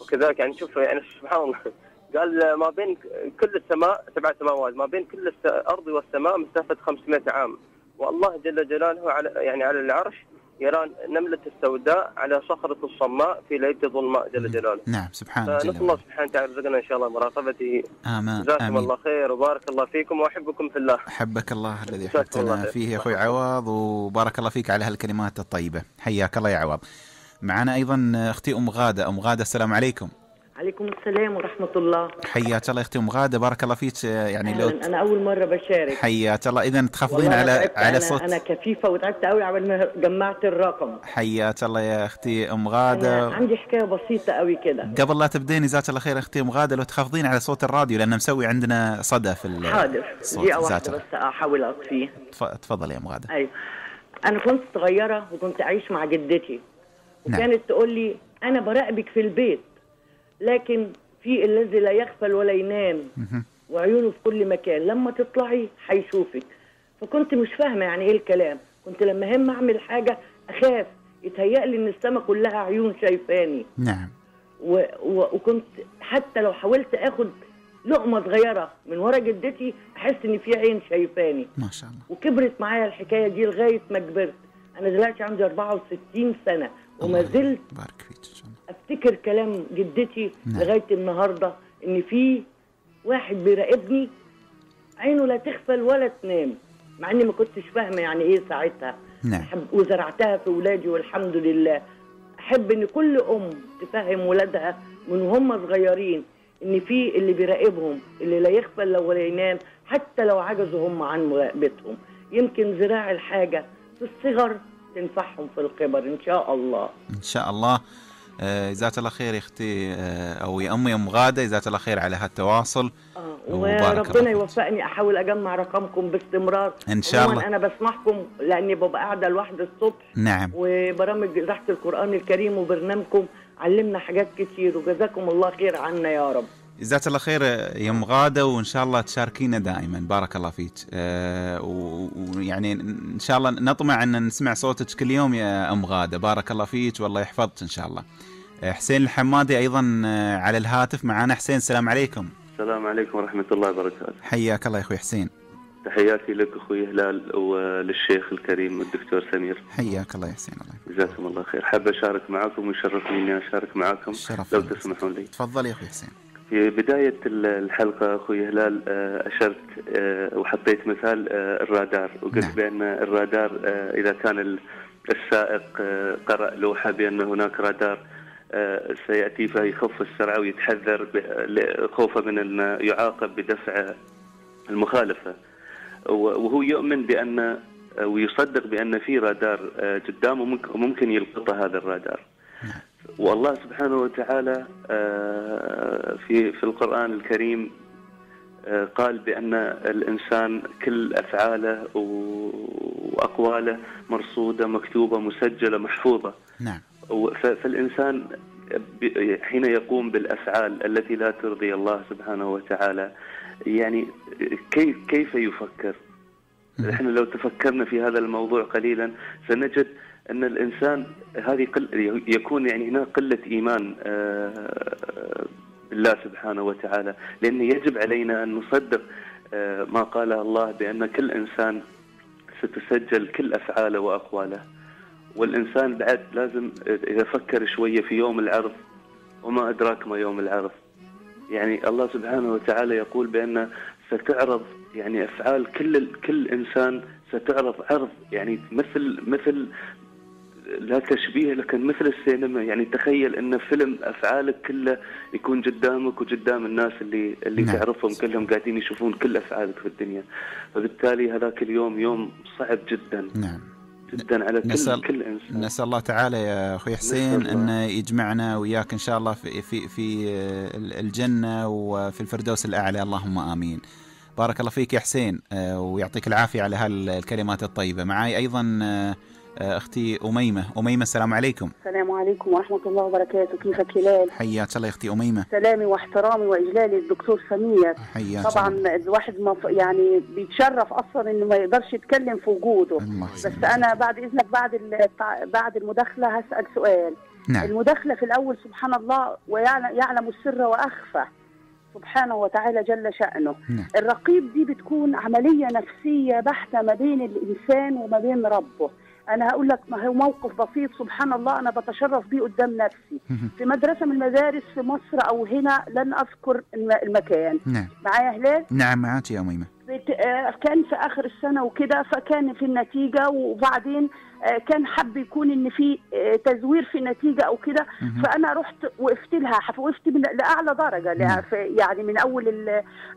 وكذلك يعني شوف يعني سبحان الله قال ما بين كل السماء سبع سماوات ما بين كل الأرض والسماء مسافة 500 عام والله جل جلاله على يعني على العرش يرى نملة السوداء على صخرة الصماء في ليلة ظلماء جل نعم. جلاله نعم سبحان الله نسأل الله سبحانه وتعالى رزقنا إن شاء الله مراقبته آمين جزاكم الله خير وبارك الله فيكم وأحبكم في الله أحبك الله الذي أحبتنا فيه يا أخوي عواض وبارك الله فيك على هالكلمات الطيبة حياك الله يا عواض معنا أيضا أختي أم غادة أم غادة السلام عليكم عليكم السلام ورحمة الله حياك الله اختي ام غادة بارك الله فيك يعني لو أنا, انا اول مرة بشارك حياك الله اذا تخفضين على على صوت انا كفيفة وتعبت قوي على ما جمعت الرقم حياك الله يا اختي ام غادة أنا عندي حكاية بسيطة قوي كده قبل لا تبدين جزاك الله خير اختي ام غادة لو تخفضين على صوت الراديو لان مسوي عندنا صدى في حاضر دي واحدة بس احاول اطفيه تفضلي يا ام غادة ايوه انا كنت صغيرة وكنت اعيش مع جدتي نعم. وكانت نعم. تقول لي انا براقبك في البيت لكن في الذي لا يغفل ولا ينام وعيونه في كل مكان لما تطلعي هيشوفك فكنت مش فاهمه يعني ايه الكلام كنت لما هم اعمل حاجه اخاف يتهيأ لي ان السما كلها عيون شايفاني نعم و... و... وكنت حتى لو حاولت اخد لقمه صغيره من ورا جدتي احس ان في عين شايفاني ما شاء الله وكبرت معايا الحكايه دي لغايه ما كبرت انا دلوقتي عندي 64 سنه وما زلت بارك فيك افتكر كلام جدتي نعم. لغايه النهارده ان في واحد بيراقبني عينه لا تغفل ولا تنام مع اني ما كنتش فاهمه يعني ايه ساعتها نعم. وزرعتها في ولادي والحمد لله احب ان كل ام تفهم ولادها من وهم صغيرين ان في اللي بيراقبهم اللي لا يغفل لو ولا ينام حتى لو عجزوا هم عن مراقبتهم يمكن زراع الحاجه في الصغر تنفعهم في الكبر ان شاء الله ان شاء الله آه، جزاك الله خير يا اختي آه، او يا امي ام غاده جزاك الله خير على هالتواصل آه، وربنا يوفقني احاول اجمع رقمكم باستمرار ان شاء الله انا بسمعكم لاني ببقى قاعده لوحدي الصبح نعم وبرامج اذاعه القران الكريم وبرنامجكم علمنا حاجات كتير وجزاكم الله خير عنا يا رب جزاك الله خير يا ام غاده وان شاء الله تشاركينا دائما بارك الله فيك أه ويعني ان شاء الله نطمع ان نسمع صوتك كل يوم يا ام غاده بارك الله فيك والله يحفظك ان شاء الله آه، حسين الحمادي ايضا آه، على الهاتف معنا حسين السلام عليكم السلام عليكم ورحمه الله وبركاته حياك الله يا اخوي حسين تحياتي لك اخوي هلال وللشيخ الكريم الدكتور سمير حياك الله يا حسين الله جزاكم الله خير حاب اشارك معكم ويشرفني اني اشارك معكم شرف لو تسمحون لي تفضل يا اخوي حسين في بداية الحلقة أخوي هلال آه، أشرت وحطيت مثال الرادار وقلت نعم. بأن الرادار إذا كان السائق قرأ لوحة بأن هناك رادار آه، سيأتي فيخف السرعة ويتحذر خوفا من أن يعاقب بدفع المخالفة وهو يؤمن بأن آه، ويصدق بأن في رادار آه، قدامه ممكن يلقط هذا الرادار نعم. والله سبحانه وتعالى في في القرآن الكريم قال بأن الإنسان كل أفعاله وأقواله مرصودة مكتوبة مسجلة محفوظة نعم فالإنسان حين يقوم بالأفعال التي لا ترضي الله سبحانه وتعالى يعني كيف كيف يفكر؟ نحن لو تفكرنا في هذا الموضوع قليلا سنجد ان الانسان هذه قل يكون يعني هنا قله ايمان بالله آه، سبحانه وتعالى لان يجب علينا ان نصدق آه، ما قاله الله بان كل انسان ستسجل كل افعاله واقواله والإنسان بعد لازم إذا فكر شوية في يوم العرض وما أدراك ما يوم العرض يعني الله سبحانه وتعالى يقول بأن ستعرض يعني أفعال كل كل إنسان ستعرض عرض يعني مثل مثل لا تشبيه لكن مثل السينما يعني تخيل ان فيلم افعالك كله يكون قدامك وقدام الناس اللي اللي نعم. تعرفهم كلهم قاعدين يشوفون كل افعالك في الدنيا فبالتالي هذاك اليوم يوم صعب جدا نعم جدا على كل نسأل كل انسان نسال الله تعالى يا اخوي حسين انه يجمعنا وياك ان شاء الله في في في آه، الجنه وفي الفردوس الاعلى اللهم امين. بارك الله فيك يا حسين آه، ويعطيك العافيه على هالكلمات الطيبه، معاي ايضا آه، آه، اختي اميمه اميمه السلام عليكم السلام عليكم ورحمه الله وبركاته كيفك هلال حياك الله يا اختي اميمه سلامي واحترامي واجلالي للدكتور سمير حياك طبعا الواحد مف... يعني بيتشرف اصلا انه ما يقدرش يتكلم في وجوده الله بس الله. انا بعد اذنك بعد بعد المداخله هسال سؤال نعم. المداخله في الاول سبحان الله ويعلم السر واخفى سبحانه وتعالى جل شأنه نعم. الرقيب دي بتكون عملية نفسية بحتة ما بين الإنسان وما بين ربه انا هقول لك ما هو موقف بسيط سبحان الله انا بتشرف بيه قدام نفسي في مدرسه من المدارس في مصر او هنا لن اذكر المكان نعم معايا هلال نعم معاك يا ميمه آه، كان في اخر السنه وكده فكان في النتيجه وبعدين آه، كان حب يكون ان في آه، تزوير في نتيجه او كده فانا رحت وقفت لها وقفت لاعلى درجه يعني من اول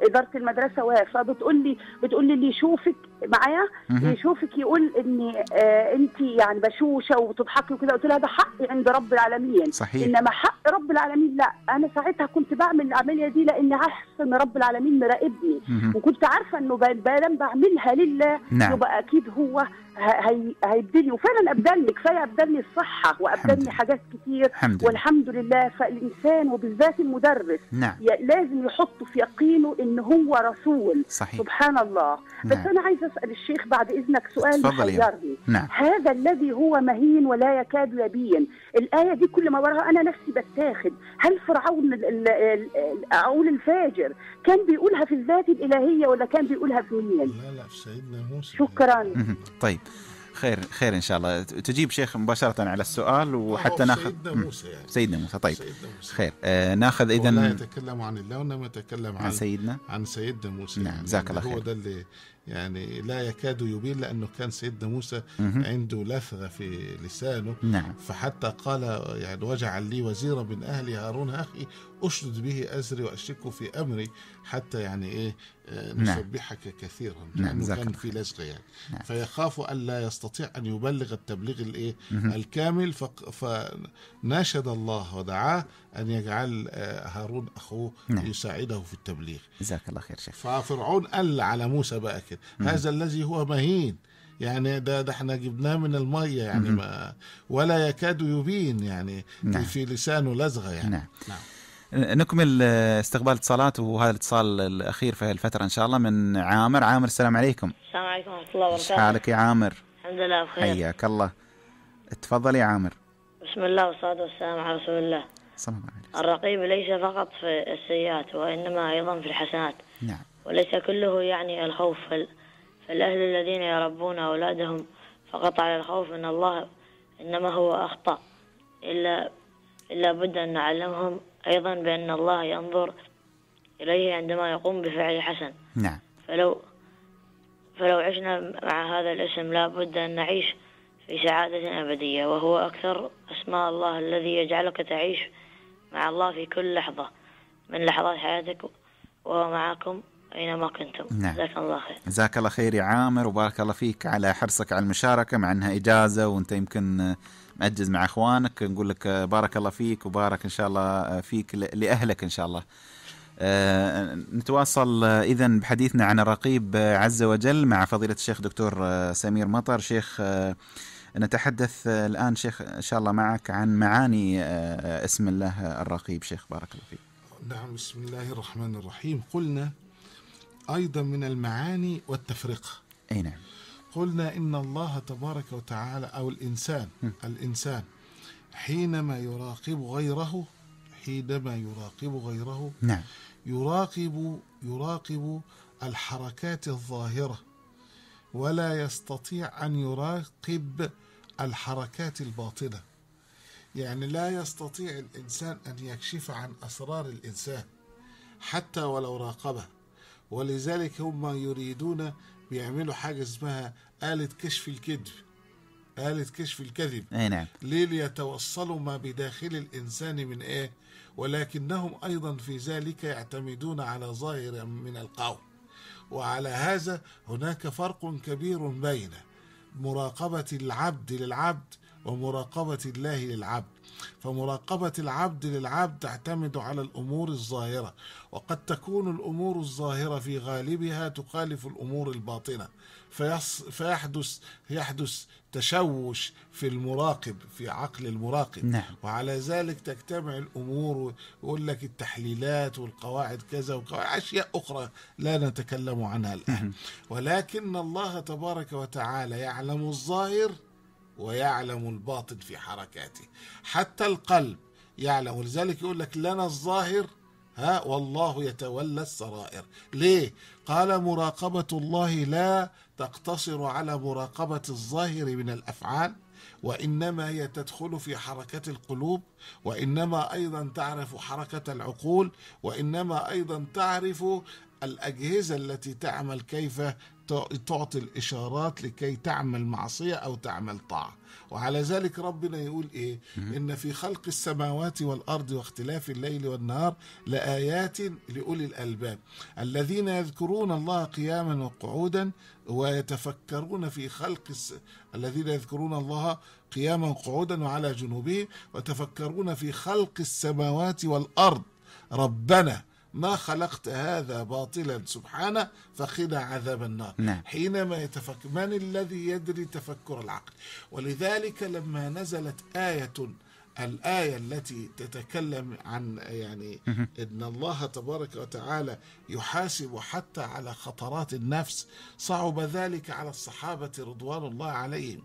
اداره المدرسه وهي فبتقول لي بتقول لي اللي يشوفك معايا يشوفك يقول ان آه، انت يعني بشوشه وبتضحكي وكده قلت لها ده حقي عند رب العالمين صحيح. انما حق رب العالمين لا انا ساعتها كنت بعمل العمليه دي لاني عارفه ان رب العالمين مراقبني وكنت عارفه انه ما بعملها لله نعم. يبقى اكيد هو هي هيبدلني وفعلا ابدلني كفايه ابدلني الصحه وابدلني حاجات كتير الحمد والحمد لله فالانسان وبالذات المدرس نعم. لازم يحط في يقينه ان هو رسول صحيح. سبحان الله نعم. بس انا عايزه اسال الشيخ بعد اذنك سؤال محيرني نعم. هذا الذي هو مهين ولا يكاد يبين الايه دي كل ما وراها انا نفسي بتاخد هل فرعون اقول الفاجر كان بيقولها في الذات الالهيه ولا كان بيقولها في مين لا لا في سيدنا موسى شكرا طيب خير خير ان شاء الله تجيب شيخ مباشره على السؤال وحتى ناخذ سيدنا موسى يعني سيدنا موسى طيب سيدنا موسى. خير آه ناخذ اذا لا يتكلم عن الله وانما يتكلم عن, عن سيدنا عن سيدنا موسى نعم يعني جزاك الله خير هو ده اللي يعني لا يكاد يبين لانه كان سيدنا موسى مه. عنده لثغه في لسانه نعم. فحتى قال يعني واجعل لي وزيرا من اهلي هارون اخي أشدد به أزري وأشركه في أمري حتى يعني إيه آه، نعم. نسبحك نعم. كثيرا لأنه كان في لزغة يعني نعم. فيخاف ألا يستطيع أن يبلغ التبليغ الإيه الكامل فناشد الله ودعاه أن يجعل آه، هارون أخوه نعم. يساعده في التبليغ جزاك الله خير شيخ ففرعون قال على موسى بقى كده هذا الذي هو مهين يعني ده ده احنا جبناه من الميه يعني ما ولا يكاد يبين يعني نعم. في لسانه لزغه يعني نعم. نعم. نكمل آه، استقبال اتصالات وهذا الاتصال الاخير في الفتره ان شاء الله من عامر عامر السلام عليكم السلام عليكم ورحمه الله وبركاته حالك يا عامر الحمد لله بخير حياك الله تفضل يا عامر بسم الله والصلاه والسلام على رسول الله السلام عليكم الرقيب ليس فقط في السيئات وانما ايضا في الحسنات نعم وليس كله يعني الخوف فالاهل الذين يربون اولادهم فقط على الخوف من الله انما هو اخطا الا الا بد ان نعلمهم أيضا بأن الله ينظر إليه عندما يقوم بفعل حسن نعم فلو فلو عشنا مع هذا الاسم لا بد أن نعيش في سعادة أبدية وهو أكثر أسماء الله الذي يجعلك تعيش مع الله في كل لحظة من لحظات حياتك وهو معكم اينما كنتم نعم. جزاك الله خير جزاك الله خير يا عامر وبارك الله فيك على حرصك على المشاركه مع انها اجازه وانت يمكن عجز مع اخوانك نقول لك آه، بارك الله فيك وبارك ان شاء الله آه، فيك لاهلك ان شاء الله آه، نتواصل اذا بحديثنا عن الرقيب عز وجل مع فضيله الشيخ دكتور سمير مطر شيخ نتحدث الان شيخ ان شاء الله معك عن معاني اسم الله الرقيب شيخ بارك الله فيك نعم بسم الله الرحمن الرحيم قلنا ايضا من المعاني والتفرقه اي نعم قلنا إن الله تبارك وتعالى أو الإنسان الإنسان حينما يراقب غيره حينما يراقب غيره نعم يراقب يراقب الحركات الظاهرة ولا يستطيع أن يراقب الحركات الباطنة يعني لا يستطيع الإنسان أن يكشف عن أسرار الإنسان حتى ولو راقبه ولذلك هم يريدون بيعملوا حاجه اسمها آلة كشف الكذب آلة كشف الكذب اي نعم ليه ليتوصلوا ما بداخل الإنسان من إيه ولكنهم أيضا في ذلك يعتمدون على ظاهر من القول وعلى هذا هناك فرق كبير بين مراقبة العبد للعبد ومراقبة الله للعبد فمراقبة العبد للعبد تعتمد على الأمور الظاهرة وقد تكون الأمور الظاهرة في غالبها تخالف الأمور الباطنة فيص فيحدث يحدث تشوش في المراقب في عقل المراقب نعم. وعلى ذلك تجتمع الأمور ويقول لك التحليلات والقواعد كذا وقواعد أشياء أخرى لا نتكلم عنها الآن ولكن الله تبارك وتعالى يعلم الظاهر ويعلم الباطن في حركاته حتى القلب يعلم ولذلك يقول لك لنا الظاهر ها والله يتولى السرائر ليه قال مراقبة الله لا تقتصر على مراقبة الظاهر من الأفعال وإنما هي تدخل في حركة القلوب وإنما أيضا تعرف حركة العقول وإنما أيضا تعرف الأجهزة التي تعمل كيف تعطي الإشارات لكي تعمل معصية أو تعمل طاعة وعلى ذلك ربنا يقول إيه إن في خلق السماوات والأرض واختلاف الليل والنهار لآيات لأولي الألباب الذين يذكرون الله قياما وقعودا ويتفكرون في خلق الس... الذين يذكرون الله قياما وقعودا وعلى جنوبهم وتفكرون في خلق السماوات والأرض ربنا ما خلقت هذا باطلا سبحانه فقنا عذاب النار نعم. حينما يتفكر من الذي يدري تفكر العقل ولذلك لما نزلت آية الآية التي تتكلم عن يعني إن الله تبارك وتعالى يحاسب حتى على خطرات النفس صعب ذلك على الصحابة رضوان الله عليهم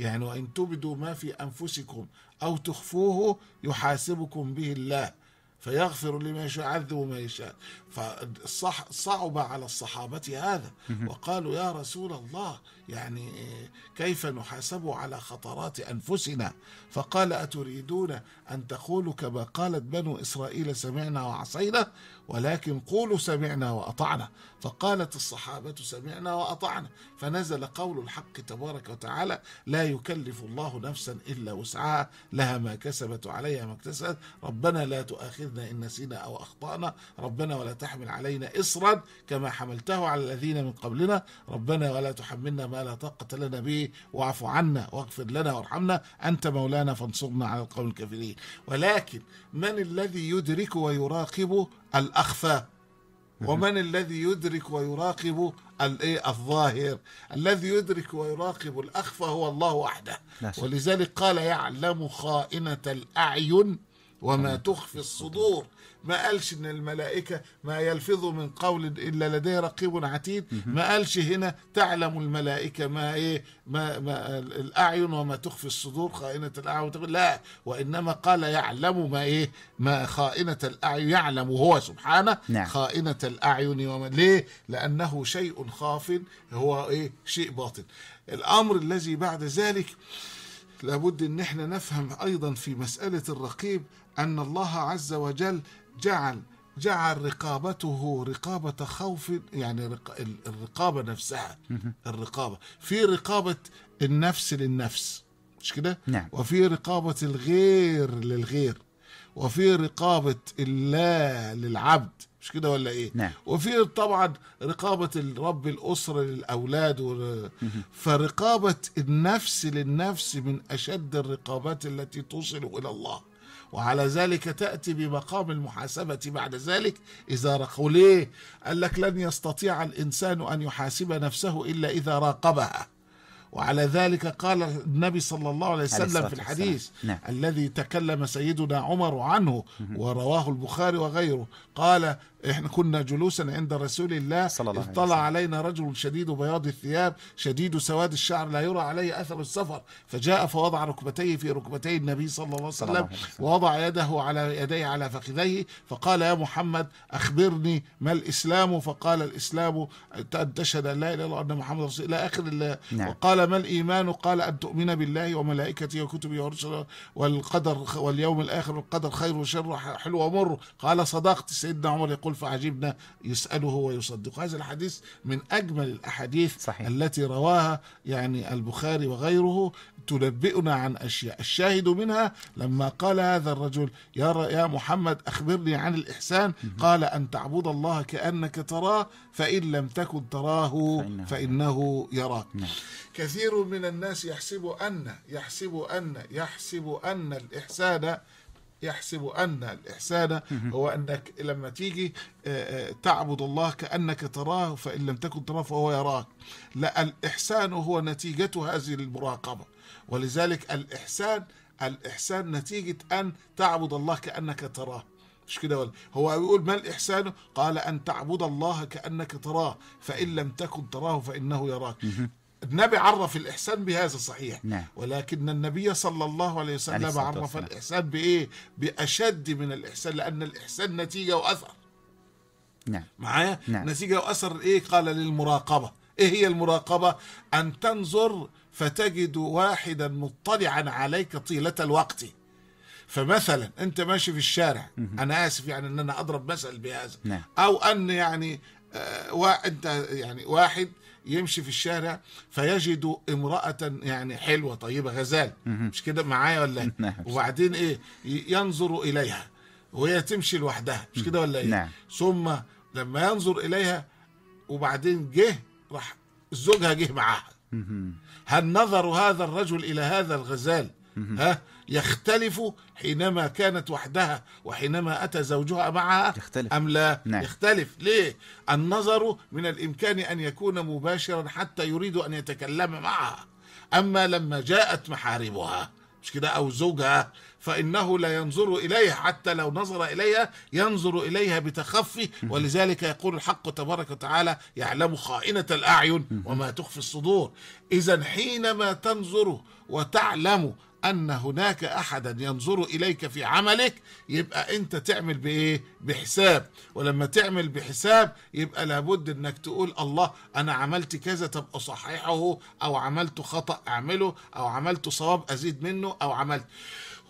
يعني وإن تبدوا ما في أنفسكم أو تخفوه يحاسبكم به الله فيغفر لما يشاء يعذب ما يشاء فصعب على الصحابة هذا وقالوا يا رسول الله يعني آه، كيف نحاسب على خطرات أنفسنا فقال أتريدون أن تقولوا كما قالت بنو إسرائيل سمعنا وعصينا ولكن قولوا سمعنا وأطعنا فقالت الصحابة سمعنا وأطعنا فنزل قول الحق تبارك وتعالى لا يكلف الله نفسا إلا وسعها لها ما كسبت وعليها ما اكتسبت ربنا لا تؤاخذنا إن نسينا أو أخطأنا ربنا ولا تحمل علينا إصرا كما حملته على الذين من قبلنا ربنا ولا تحملنا ما لا طاقة لنا به واعف عنا واغفر لنا وارحمنا أنت مولانا فانصرنا على القوم الكافرين ولكن من الذي يدرك ويراقب الأخفى ومن الذي يدرك ويراقب الايه الظاهر الذي يدرك ويراقب الاخفى هو الله وحده ولذلك قال يعلم خائنه الاعين وما تخفي الصدور ما قالش ان الملائكه ما يلفظ من قول الا لديه رقيب عتيد ما قالش هنا تعلم الملائكه ما ايه ما, ما الاعين وما تخفي الصدور خائنه الاعين لا وانما قال يعلم ما ايه ما خائنه الاعين يعلم هو سبحانه نعم. خائنه الاعين وما ليه لانه شيء خاف هو ايه شيء باطن الامر الذي بعد ذلك لابد ان احنا نفهم ايضا في مساله الرقيب ان الله عز وجل جعل جعل رقابته رقابة خوف يعني الرقابة نفسها الرقابة في رقابة النفس للنفس مش كده نعم. وفي رقابة الغير للغير وفي رقابة الله للعبد مش كده ولا ايه نعم. وفي طبعا رقابة الرب الأسرة للأولاد و... فرقابة النفس للنفس من أشد الرقابات التي توصل إلى الله وعلى ذلك تأتي بمقام المحاسبة بعد ذلك إذا رقوا ليه قال لك لن يستطيع الإنسان أن يحاسب نفسه إلا إذا راقبها وعلى ذلك قال النبي صلى الله عليه وسلم في الحديث نعم. الذي تكلم سيدنا عمر عنه ورواه البخاري وغيره قال احنا كنا جلوسا عند رسول الله صلى الله عليه وسلم اطلع علينا رجل شديد بياض الثياب شديد سواد الشعر لا يرى عليه اثر السفر فجاء فوضع ركبتيه في ركبتي النبي صلى الله عليه وسلم ووضع يده على يديه على فخذيه فقال يا محمد اخبرني ما الاسلام فقال الاسلام ان تشهد ان لا اله الا الله ان محمد رسول الى اخر الله نعم. وقال ما الايمان قال ان تؤمن بالله وملائكته وكتبه ورسله والقدر واليوم الاخر والقدر خير وشر حلو ومر قال صدقت سيدنا عمر يقول يقول فعجبنا يسأله ويصدق هذا الحديث من أجمل الأحاديث صحيح. التي رواها يعني البخاري وغيره تنبئنا عن أشياء الشاهد منها لما قال هذا الرجل يا, يا محمد أخبرني عن الإحسان قال أن تعبد الله كأنك تراه فإن لم تكن تراه فإنه, يراك نعم. كثير من الناس يحسب أن يحسب أن يحسب أن الإحسان يحسب أن الإحسان هو أنك لما تيجي آه، آه، تعبد الله كأنك تراه فإن لم تكن تراه فهو يراك لا الإحسان هو نتيجة هذه المراقبة ولذلك الإحسان الإحسان نتيجة أن تعبد الله كأنك تراه مش كده ولا هو يقول ما الإحسان قال أن تعبد الله كأنك تراه فإن لم تكن تراه فإنه يراك النبي عرف الإحسان بهذا صحيح نعم. ولكن النبي صلى الله عليه وسلم عليه عرف والسلام. الإحسان بإيه بأشد من الإحسان لأن الإحسان نتيجة وأثر نعم معايا نعم. نتيجة وأثر إيه قال للمراقبة إيه هي المراقبة أن تنظر فتجد واحدا مطلعا عليك طيلة الوقت فمثلا انت ماشي في الشارع مم. انا اسف يعني ان انا اضرب مثل بهذا نعم. او ان يعني آه انت يعني واحد يمشي في الشارع فيجد امرأة يعني حلوة طيبة غزال مش كده معايا ولا ايه نعم. وبعدين ايه ينظر اليها وهي تمشي لوحدها مش كده ولا ايه نعم. ثم لما ينظر اليها وبعدين جه راح زوجها جه معاها هل نظر هذا الرجل الى هذا الغزال ها يختلف حينما كانت وحدها وحينما أتى زوجها معها يختلف. أم لا نعم. يختلف ليه النظر من الإمكان أن يكون مباشرا حتى يريد أن يتكلم معها أما لما جاءت محارمها مش كده أو زوجها فإنه لا ينظر إليها حتى لو نظر إليها ينظر إليها بتخفي ولذلك يقول الحق تبارك وتعالى يعلم خائنة الأعين وما تخفي الصدور إذا حينما تنظر وتعلم ان هناك احدا ينظر اليك في عملك يبقى انت تعمل بايه بحساب ولما تعمل بحساب يبقى لابد انك تقول الله انا عملت كذا طب اصححه او عملت خطا اعمله او عملت صواب ازيد منه او عملت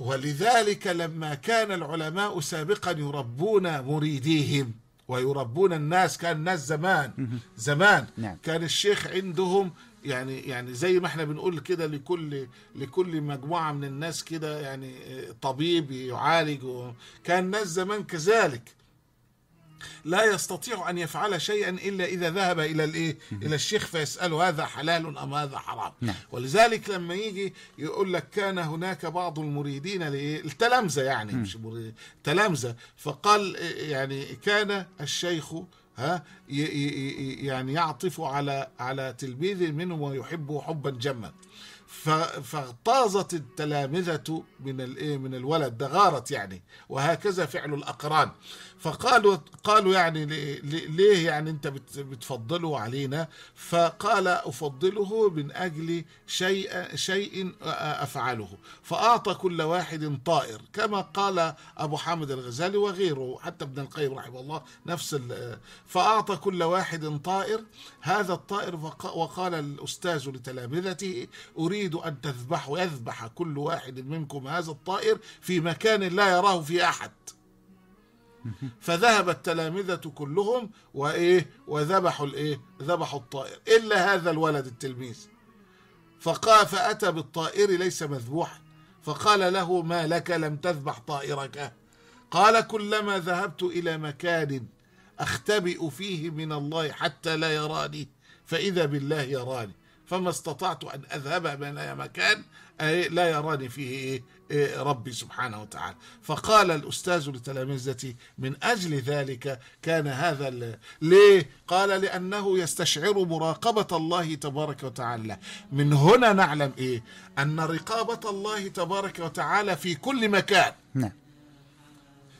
ولذلك لما كان العلماء سابقا يربون مريديهم ويربون الناس كان الناس زمان زمان نعم. كان الشيخ عندهم يعني يعني زي ما احنا بنقول كده لكل لكل مجموعه من الناس كده يعني آه، طبيب يعالج كان الناس زمان كذلك لا يستطيع ان يفعل شيئا الا اذا ذهب الى الايه الى الشيخ فيساله هذا حلال ام هذا حرام نعم. ولذلك لما يجي يقول لك كان هناك بعض المريدين التلامذه يعني مش تلامذه فقال آه، يعني كان الشيخ ها يعني يعطف على على تلميذ منهم ويحبه حبا جما فاغتاظت التلامذة من إيه، من الولد دغارت غارت يعني وهكذا فعل الأقران فقالوا قالوا يعني ليه يعني انت بتفضله علينا فقال افضله من اجل شيء شيء افعله فاعطى كل واحد طائر كما قال ابو حامد الغزالي وغيره حتى ابن القيم رحمه الله نفس فاعطى كل واحد طائر هذا الطائر وقال الاستاذ لتلامذته اريد ان تذبحوا يذبح كل واحد منكم هذا الطائر في مكان لا يراه في احد فذهب التلامذة كلهم وإيه وذبحوا الإيه ذبحوا الطائر إلا هذا الولد التلميذ فقال فأتى بالطائر ليس مذبوحا فقال له ما لك لم تذبح طائرك قال كلما ذهبت إلى مكان أختبئ فيه من الله حتى لا يراني فإذا بالله يراني فما استطعت أن أذهب أي مكان لا يراني فيه إيه، ربي سبحانه وتعالى فقال الأستاذ لتلامذتي من أجل ذلك كان هذا ليه قال لأنه يستشعر مراقبة الله تبارك وتعالى من هنا نعلم إيه أن رقابة الله تبارك وتعالى في كل مكان نعم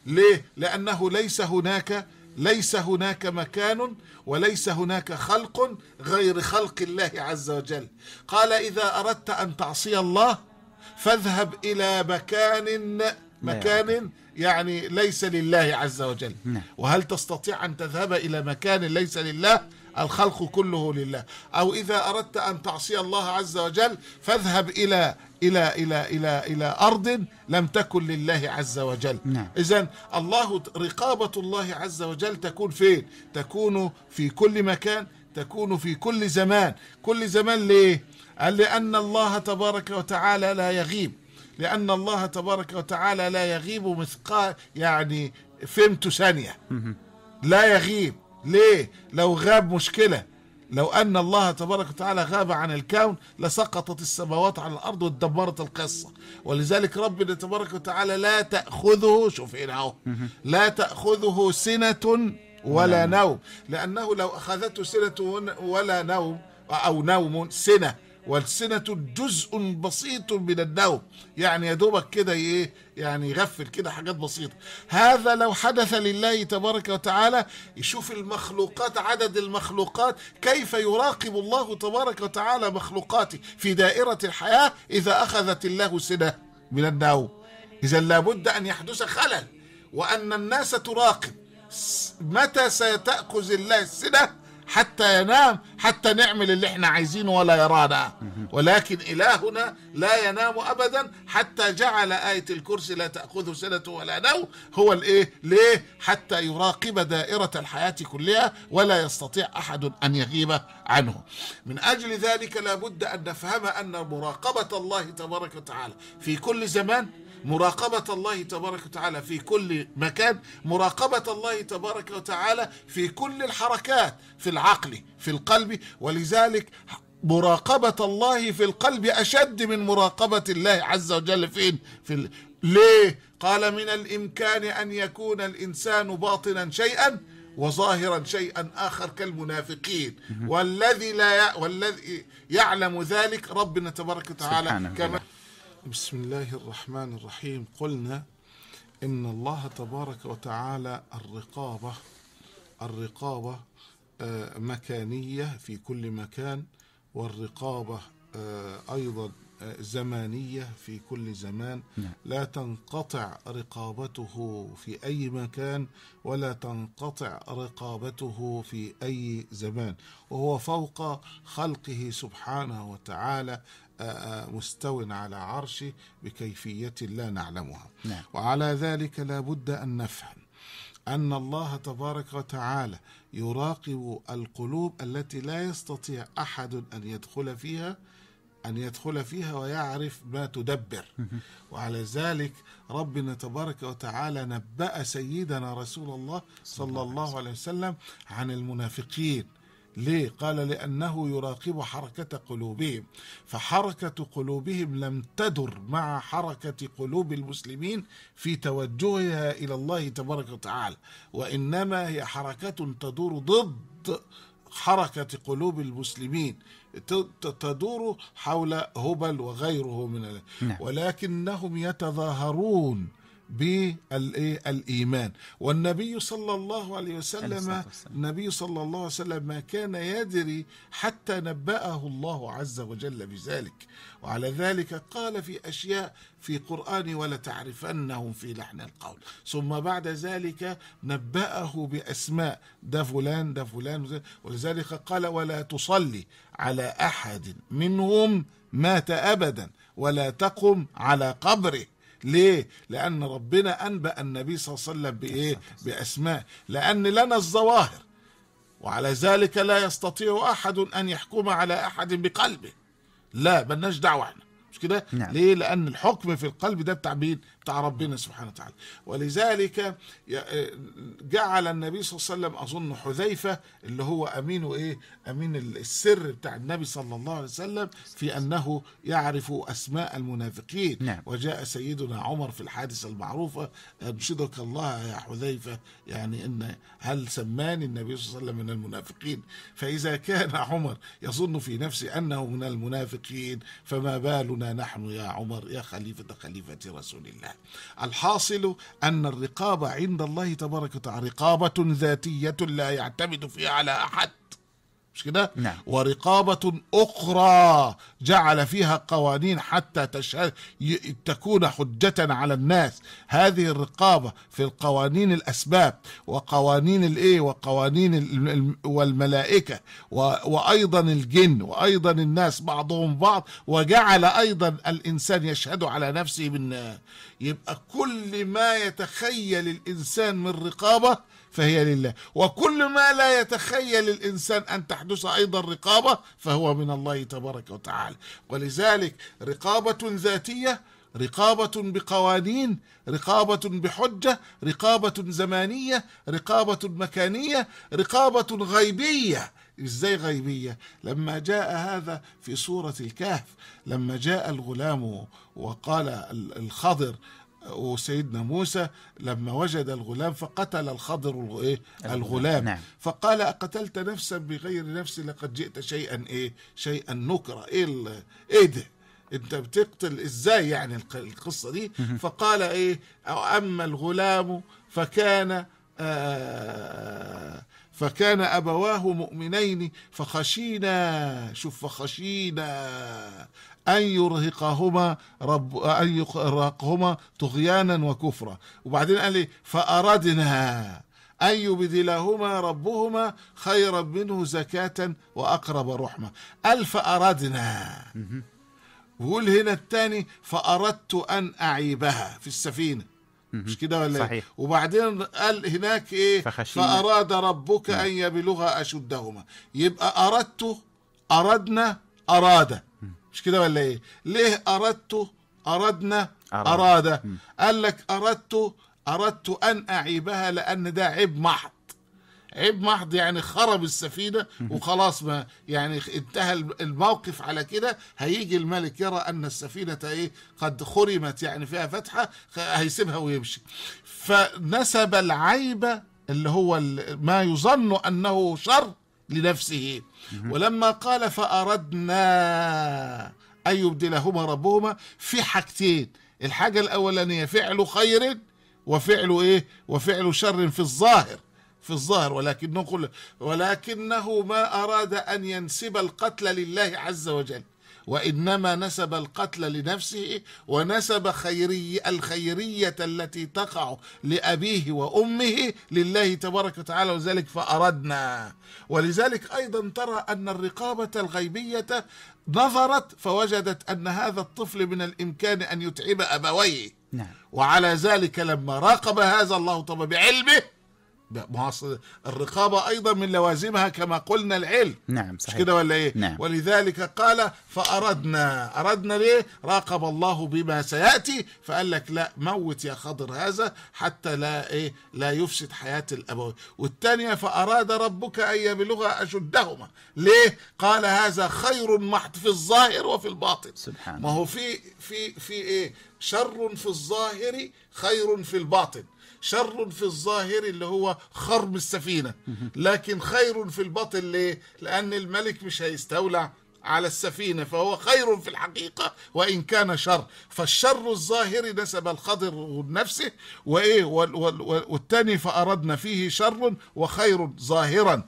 ليه لأنه ليس هناك ليس هناك مكان وليس هناك خلق غير خلق الله عز وجل قال إذا أردت أن تعصي الله فاذهب إلى مكان مكان يعني ليس لله عز وجل نعم. وهل تستطيع أن تذهب إلى مكان ليس لله الخلق كله لله أو إذا أردت أن تعصي الله عز وجل فاذهب إلى إلى إلى إلى إلى أرض لم تكن لله عز وجل نعم. إذا الله رقابة الله عز وجل تكون فين تكون في كل مكان تكون في كل زمان كل زمان ليه قال لأن الله تبارك وتعالى لا يغيب لأن الله تبارك وتعالى لا يغيب مثقال يعني فهمت ثانية لا يغيب ليه لو غاب مشكلة لو أن الله تبارك وتعالى غاب عن الكون لسقطت السماوات عن الأرض وتدمرت القصة ولذلك ربنا تبارك وتعالى لا تأخذه شوف هنا أهو لا تأخذه سنة ولا نوم لأنه لو أخذته سنة ولا نوم أو نوم سنة والسنة جزء بسيط من النوم يعني يا دوبك كده ايه يعني يغفل كده حاجات بسيطة هذا لو حدث لله تبارك وتعالى يشوف المخلوقات عدد المخلوقات كيف يراقب الله تبارك وتعالى مخلوقاته في دائرة الحياة إذا أخذت الله سنة من النوم إذا لابد أن يحدث خلل وأن الناس تراقب متى ستأخذ الله السنة حتى ينام حتى نعمل اللي احنا عايزينه ولا يرانا ولكن إلهنا لا ينام أبدا حتى جعل آية الكرسي لا تأخذه سنة ولا نوم هو الإيه ليه حتى يراقب دائرة الحياة كلها ولا يستطيع أحد أن يغيب عنه من أجل ذلك لابد أن نفهم أن مراقبة الله تبارك وتعالى في كل زمان مراقبة الله تبارك وتعالى في كل مكان مراقبة الله تبارك وتعالى في كل الحركات في العقل في القلب ولذلك مراقبة الله في القلب أشد من مراقبة الله عز وجل فين في ال... ليه قال من الإمكان أن يكون الإنسان باطنا شيئا وظاهرا شيئا اخر كالمنافقين والذي لا ي... والذي يعلم ذلك ربنا تبارك وتعالى كما بسم الله الرحمن الرحيم قلنا إن الله تبارك وتعالى الرقابة الرقابة آه، مكانية في كل مكان والرقابة آه، أيضا زمانية في كل زمان نعم. لا تنقطع رقابته في أي مكان ولا تنقطع رقابته في أي زمان وهو فوق خلقه سبحانه وتعالى آه، آه، مستو على عرشه بكيفية لا نعلمها نعم. وعلى ذلك لا بد أن نفهم أن الله تبارك وتعالى يراقب القلوب التي لا يستطيع أحد أن يدخل فيها أن يدخل فيها ويعرف ما تدبر وعلى ذلك ربنا تبارك وتعالى نبأ سيدنا رسول الله صلى الله عليه وسلم عن المنافقين ليه؟ قال لأنه يراقب حركة قلوبهم فحركة قلوبهم لم تدر مع حركة قلوب المسلمين في توجهها إلى الله تبارك وتعالى وإنما هي حركة تدور ضد حركة قلوب المسلمين تدور حول هبل وغيره من نعم. ولكنهم يتظاهرون بالإيمان والنبي صلى الله عليه وسلم النبي صلى الله عليه وسلم ما كان يدري حتى نبأه الله عز وجل بذلك وعلى ذلك قال في أشياء في قرآن ولتعرفنهم في لحن القول ثم بعد ذلك نبأه بأسماء ده فلان ده فلان ولذلك قال ولا تصلي على أحد منهم مات أبدا ولا تقم على قبره ليه لأن ربنا أنبأ النبي صلى الله عليه وسلم بإيه بأسماء لأن لنا الظواهر وعلى ذلك لا يستطيع أحد أن يحكم على أحد بقلبه لا ملناش دعوة احنا مش كده نعم. ليه لأن الحكم في القلب ده بتاع مين بتاع ربنا سبحانه وتعالى ولذلك آه، جعل النبي صلى الله عليه وسلم أظن حذيفة اللي هو أمين وإيه أمين السر بتاع النبي صلى الله عليه وسلم في أنه يعرف أسماء المنافقين نعم. وجاء سيدنا عمر في الحادثة المعروفة أنشدك الله يا حذيفة يعني إن هل سماني النبي صلى الله عليه وسلم من المنافقين فإذا كان عمر يظن في نفسه أنه من المنافقين فما بالنا نحن يا عمر يا خليفة خليفة رسول الله الحاصل أن الرقابة عند الله تبارك وتعالى رقابة ذاتية لا يعتمد فيها على أحد مش كده نعم. ورقابة أخرى جعل فيها قوانين حتى تشهد ي... تكون حجة على الناس هذه الرقابة في القوانين الأسباب وقوانين الإيه وقوانين ال... والملائكة و... وأيضا الجن وأيضا الناس بعضهم بعض وجعل أيضا الإنسان يشهد على نفسه بالنار يبقى كل ما يتخيل الإنسان من رقابة فهي لله وكل ما لا يتخيل الإنسان أن تحدث أيضا رقابة فهو من الله تبارك وتعالى ولذلك رقابة ذاتية رقابة بقوانين رقابة بحجة رقابة زمانية رقابة مكانية رقابة غيبية ازاي غيبية لما جاء هذا في سورة الكهف لما جاء الغلام وقال الخضر وسيدنا موسى لما وجد الغلام فقتل الخضر إيه؟ الغلام نعم. فقال أقتلت نفسا بغير نفس لقد جئت شيئا إيه شيئا نكرا إيه إيه ده انت بتقتل ازاي يعني القصة دي فقال ايه اما الغلام فكان آه فكان أبواه مؤمنين فخشينا شوف فخشينا أن يرهقهما رب أن يرهقهما طغيانا وكفرا وبعدين قال لي فأردنا أن يبدلهما ربهما خيرا منه زكاة وأقرب رحمة قال فأردنا بقول هنا الثاني فأردت أن أعيبها في السفينة مش كده ولا إيه؟ صحيح. وبعدين قال هناك ايه فخشينة. فاراد ربك ان يبلغ اشدهما يبقى اردت اردنا اراد مش كده ولا ايه ليه اردت اردنا أراد. قال لك اردت اردت ان اعيبها لان ده عيب محض عيب محض يعني خرب السفينة وخلاص ما يعني انتهى الموقف على كده هيجي الملك يرى أن السفينة إيه قد خرمت يعني فيها فتحة هيسيبها ويمشي فنسب العيب اللي هو ما يظن أنه شر لنفسه ولما قال فأردنا أن يبدلهما ربهما في حاجتين الحاجة الأولانية فعل خير وفعل إيه وفعل شر في الظاهر في الظاهر ولكنه ولكنه ما أراد أن ينسب القتل لله عز وجل وإنما نسب القتل لنفسه ونسب خيري الخيرية التي تقع لأبيه وأمه لله تبارك وتعالى وذلك فأردنا ولذلك أيضا ترى أن الرقابة الغيبية نظرت فوجدت أن هذا الطفل من الإمكان أن يتعب أبويه نعم. وعلى ذلك لما راقب هذا الله طب بعلمه الرقابة أيضا من لوازمها كما قلنا العلم نعم صحيح مش كده ولا إيه نعم. ولذلك قال فأردنا أردنا ليه راقب الله بما سيأتي فقال لك لا موت يا خضر هذا حتى لا إيه لا يفسد حياة الأبوين والثانية فأراد ربك أن يبلغ أشدهما ليه قال هذا خير محت في الظاهر وفي الباطن سبحان ما هو في في في إيه شر في الظاهر خير في الباطن شر في الظاهر اللي هو خرم السفينة لكن خير في الباطن ليه لأن الملك مش هيستولى على السفينة فهو خير في الحقيقة وإن كان شر فالشر الظاهر نسب الخضر نفسه وإيه والتاني فأردنا فيه شر وخير ظاهرا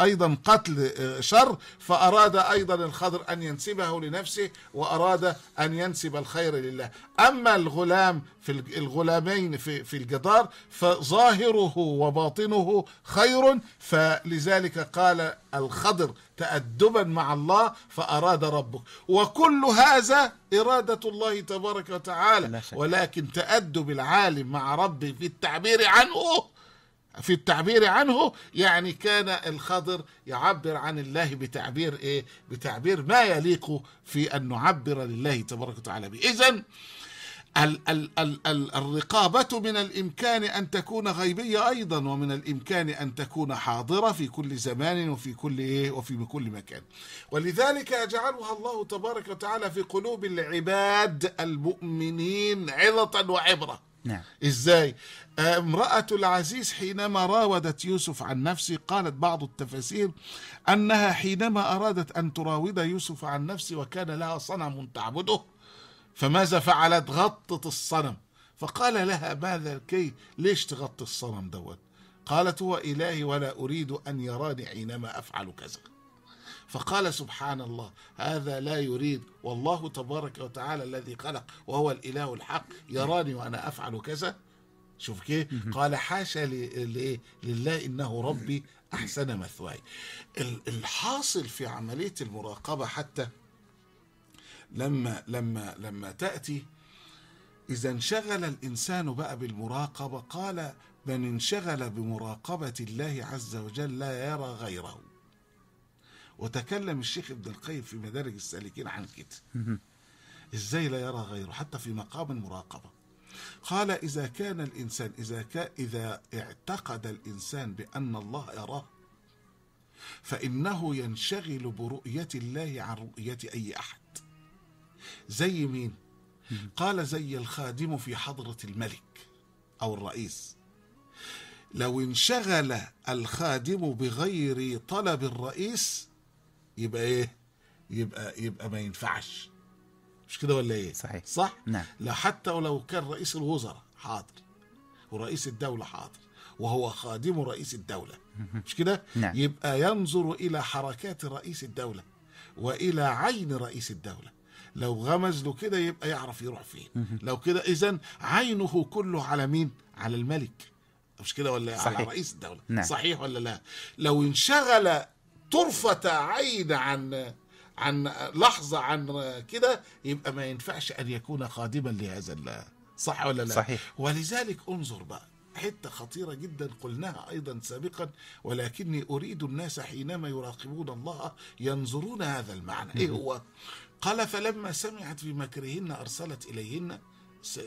أيضا قتل آه، شر فأراد أيضا الخضر أن ينسبه لنفسه وأراد أن ينسب الخير لله أما الغلام في الغلامين في, في الجدار فظاهره وباطنه خير فلذلك قال الخضر تأدبا مع الله فأراد ربك وكل هذا إرادة الله تبارك وتعالى ولكن تأدب العالم مع ربه في التعبير عنه في التعبير عنه يعني كان الخضر يعبر عن الله بتعبير ايه بتعبير ما يليق في ان نعبر لله تبارك وتعالى به اذا ال ال ال ال الرقابة من الإمكان أن تكون غيبية أيضا ومن الإمكان أن تكون حاضرة في كل زمان وفي كل إيه وفي كل مكان ولذلك يجعلها الله تبارك وتعالى في قلوب العباد المؤمنين عظة وعبرة نعم. إزاي آه، امرأة العزيز حينما راودت يوسف عن نفسه قالت بعض التفاسير أنها حينما أرادت أن تراود يوسف عن نفسه وكان لها صنم تعبده فماذا فعلت غطت الصنم فقال لها ماذا كي ليش تغطي الصنم دوت قالت هو إلهي ولا أريد أن يراني حينما أفعل كذا فقال سبحان الله هذا لا يريد والله تبارك وتعالى الذي خلق وهو الإله الحق يراني وأنا أفعل كذا شوف كيف قال حاشا لإيه لله إنه ربي أحسن مثواي الحاصل في عملية المراقبة حتى لما لما لما تأتي إذا انشغل الإنسان بقى بالمراقبة قال من انشغل بمراقبة الله عز وجل لا يرى غيره وتكلم الشيخ ابن القيم في مدارج السالكين عن كده ازاي لا يرى غيره حتى في مقام المراقبه قال اذا كان الانسان اذا كان اذا اعتقد الانسان بان الله يراه فانه ينشغل برؤيه الله عن رؤيه اي احد زي مين قال زي الخادم في حضرة الملك أو الرئيس لو انشغل الخادم بغير طلب الرئيس يبقى ايه يبقى يبقى ما ينفعش مش كده ولا ايه صحيح صح نعم لا حتى ولو كان رئيس الوزراء حاضر ورئيس الدولة حاضر وهو خادم رئيس الدولة مش كده نعم. يبقى ينظر إلى حركات رئيس الدولة وإلى عين رئيس الدولة لو غمز له كده يبقى يعرف يروح فين لو كده اذا عينه كله على مين على الملك مش كده ولا صحيح. على رئيس الدوله نعم. صحيح ولا لا لو انشغل طرفه عين عن عن لحظه عن كده يبقى ما ينفعش ان يكون خادما لهذا صح ولا لا صحيح. ولذلك انظر بقى حته خطيره جدا قلناها ايضا سابقا ولكني اريد الناس حينما يراقبون الله ينظرون هذا المعنى ايه هو قال فلما سمعت بمكرهن أرسلت إليهن آه،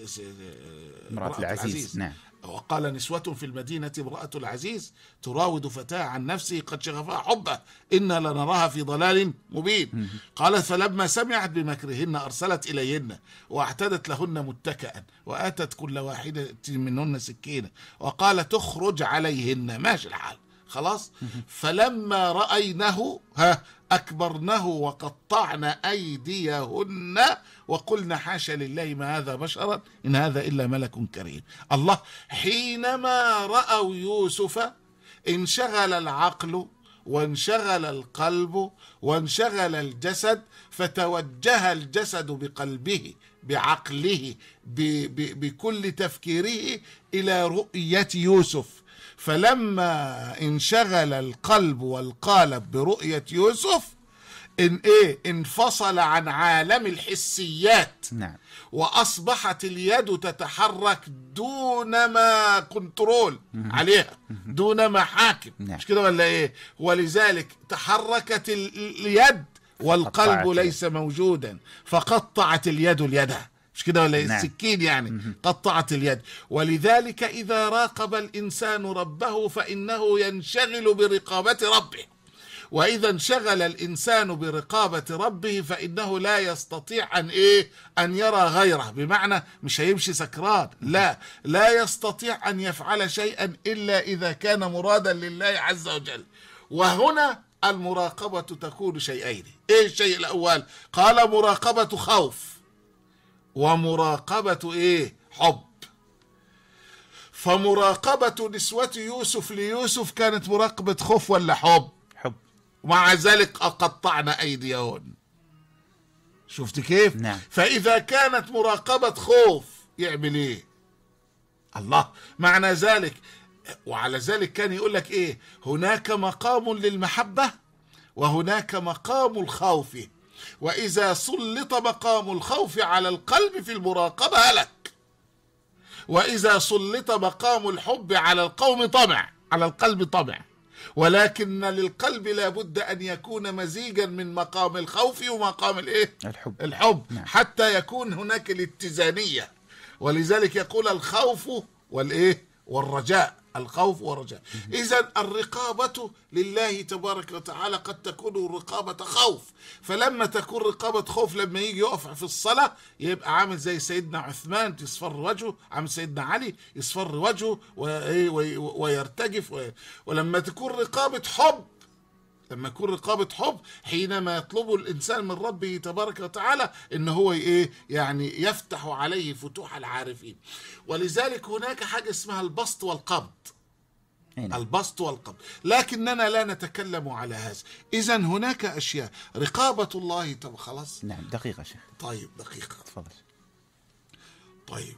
امرأة العزيز, العزيز. نعم. وقال نسوة في المدينة امرأة العزيز تراود فتاة عن نفسه قد شغفها حبه إنا لنراها في ضلال مبين قالت فلما سمعت بمكرهن أرسلت إليهن واعتدت لهن متكئا وآتت كل واحدة منهن سكينة وقال تخرج عليهن ماشي الحال خلاص فلما رأينه ها أكبرنه وقطعنا أيديهن وقلنا حاشا لله ما هذا بشرا إن هذا إلا ملك كريم الله حينما رأوا يوسف انشغل العقل وانشغل القلب وانشغل الجسد فتوجه الجسد بقلبه بعقله بكل تفكيره إلى رؤية يوسف فلما انشغل القلب والقالب برؤية يوسف ان ايه انفصل عن عالم الحسيات نعم. واصبحت اليد تتحرك دون ما كنترول عليها دون ما حاكم نعم. مش كده ولا ايه ولذلك تحركت اليد والقلب ليس موجودا فقطعت اليد اليد مش كده ولا إيه؟ نعم. السكين يعني مم. قطعت اليد ولذلك إذا راقب الإنسان ربه فإنه ينشغل برقابة ربه وإذا انشغل الإنسان برقابة ربه فإنه لا يستطيع أن إيه أن يرى غيره بمعنى مش هيمشي سكران لا لا يستطيع أن يفعل شيئا إلا إذا كان مرادا لله عز وجل وهنا المراقبة تكون شيئين إيه الشيء الأول قال مراقبة خوف ومراقبة إيه حب فمراقبة نسوة يوسف ليوسف كانت مراقبة خوف ولا حب حب ومع ذلك أقطعنا أيديهن شفت كيف نعم. فإذا كانت مراقبة خوف يعمل إيه الله معنى ذلك وعلى ذلك كان يقول لك إيه هناك مقام للمحبة وهناك مقام الخوف وإذا سلط مقام الخوف على القلب في المراقبة هلك وإذا سلط مقام الحب على القوم طمع على القلب طمع ولكن للقلب لابد أن يكون مزيجا من مقام الخوف ومقام الإيه؟ الحب, الحب. نعم. حتى يكون هناك الاتزانية ولذلك يقول الخوف والإيه؟ والرجاء الخوف والرجاء إذا الرقابة لله تبارك وتعالى قد تكون رقابة خوف فلما تكون رقابة خوف لما يجي يقف في الصلاة يبقى عامل زي سيدنا عثمان يصفر وجهه عامل سيدنا علي يصفر وجهه إيه، ويرتجف ولما تكون رقابة حب لما يكون رقابة حب حينما يطلب الإنسان من ربه تبارك وتعالى إن هو إيه يعني يفتح عليه فتوح العارفين ولذلك هناك حاجة اسمها البسط والقبض نعم. البسط والقبض لكننا لا نتكلم على هذا إذا هناك أشياء رقابة الله طب خلاص نعم دقيقة شيخ طيب دقيقة تفضل طيب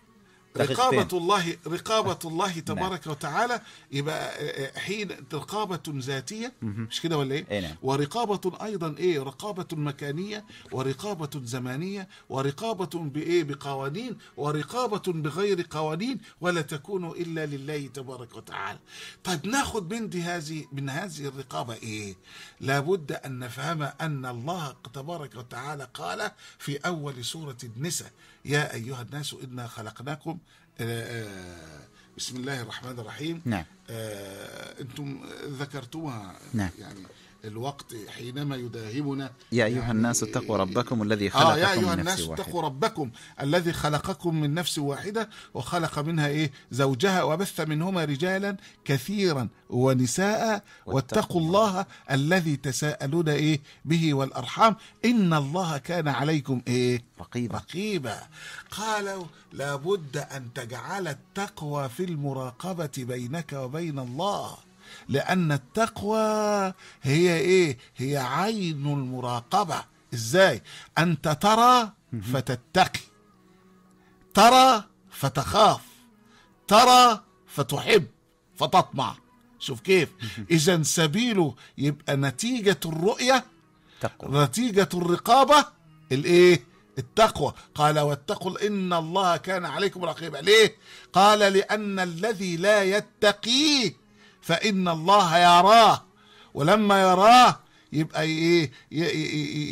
رقابة الله رقابة الله نعم. تبارك نعم. وتعالى يبقى آه، آه، حين رقابة ذاتية مش كده ولا ايه؟ اي نعم. ورقابة ايضا ايه؟ رقابة مكانية ورقابة زمانية ورقابة بايه؟ بقوانين ورقابة بغير قوانين ولا تكون الا لله تبارك وتعالى. طيب ناخد من دي هذه من هذه الرقابة ايه؟ لابد ان نفهم ان الله تبارك وتعالى قال في اول سورة النساء يا أيها الناس إنا خلقناكم آه، آه، بسم الله الرحمن الرحيم نعم آه، أنتم ذكرتوها نعم. يعني الوقت حينما يداهمنا يا أيها يعني الناس اتقوا يعني ربكم الذي خلقكم آه يا أيها من الناس اتقوا ربكم الذي خلقكم من نفس واحدة وخلق منها إيه زوجها وبث منهما رجالا كثيرا ونساء واتقوا الله الذي تساءلون إيه به والأرحام إن الله كان عليكم إيه رقيبا رقيبا قالوا لابد أن تجعل التقوى في المراقبة بينك وبين الله لأن التقوى هي إيه؟ هي عين المراقبة إزاي؟ أنت ترى فتتقي ترى فتخاف ترى فتحب فتطمع شوف كيف إذا سبيله يبقى نتيجة الرؤية تقوى. نتيجة الرقابة الإيه؟ التقوى قال واتقوا إن الله كان عليكم رقيبا ليه؟ قال لأن الذي لا يتقيه فإن الله يراه ولما يراه يبقى ايه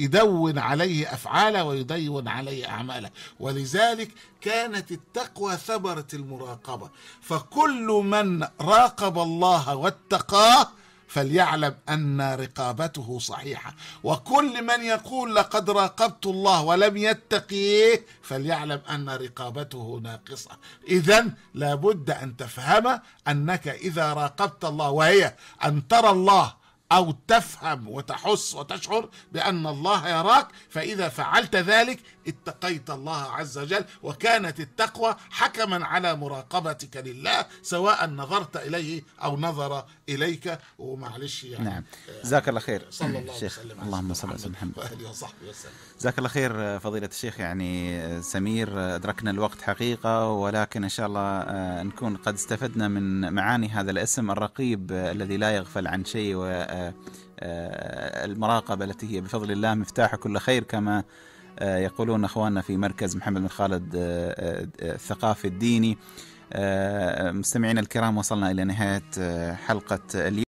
يدون عليه افعاله ويدون عليه اعماله ولذلك كانت التقوى ثبرت المراقبه فكل من راقب الله واتقاه فليعلم أن رقابته صحيحة وكل من يقول لقد راقبت الله ولم يتقيه فليعلم أن رقابته ناقصة إذا لابد أن تفهم أنك إذا راقبت الله وهي أن ترى الله أو تفهم وتحس وتشعر بأن الله يراك فإذا فعلت ذلك اتقيت الله عز وجل وكانت التقوى حكما على مراقبتك لله سواء نظرت إليه أو نظر إليك ومعلش يعني نعم جزاك الله خير صلى الله الشيخ. وسلم اللهم صل على محمد وآله وصحبه وسلم جزاك الله خير فضيلة الشيخ يعني سمير أدركنا الوقت حقيقة ولكن إن شاء الله آه، نكون قد استفدنا من معاني هذا الاسم الرقيب آه، الذي لا يغفل عن شيء و آه، المراقبة التي هي بفضل الله مفتاح كل خير كما آه، يقولون اخواننا في مركز محمد بن خالد آه، آه، الثقافي الديني مستمعينا الكرام وصلنا الى نهايه حلقه اليوم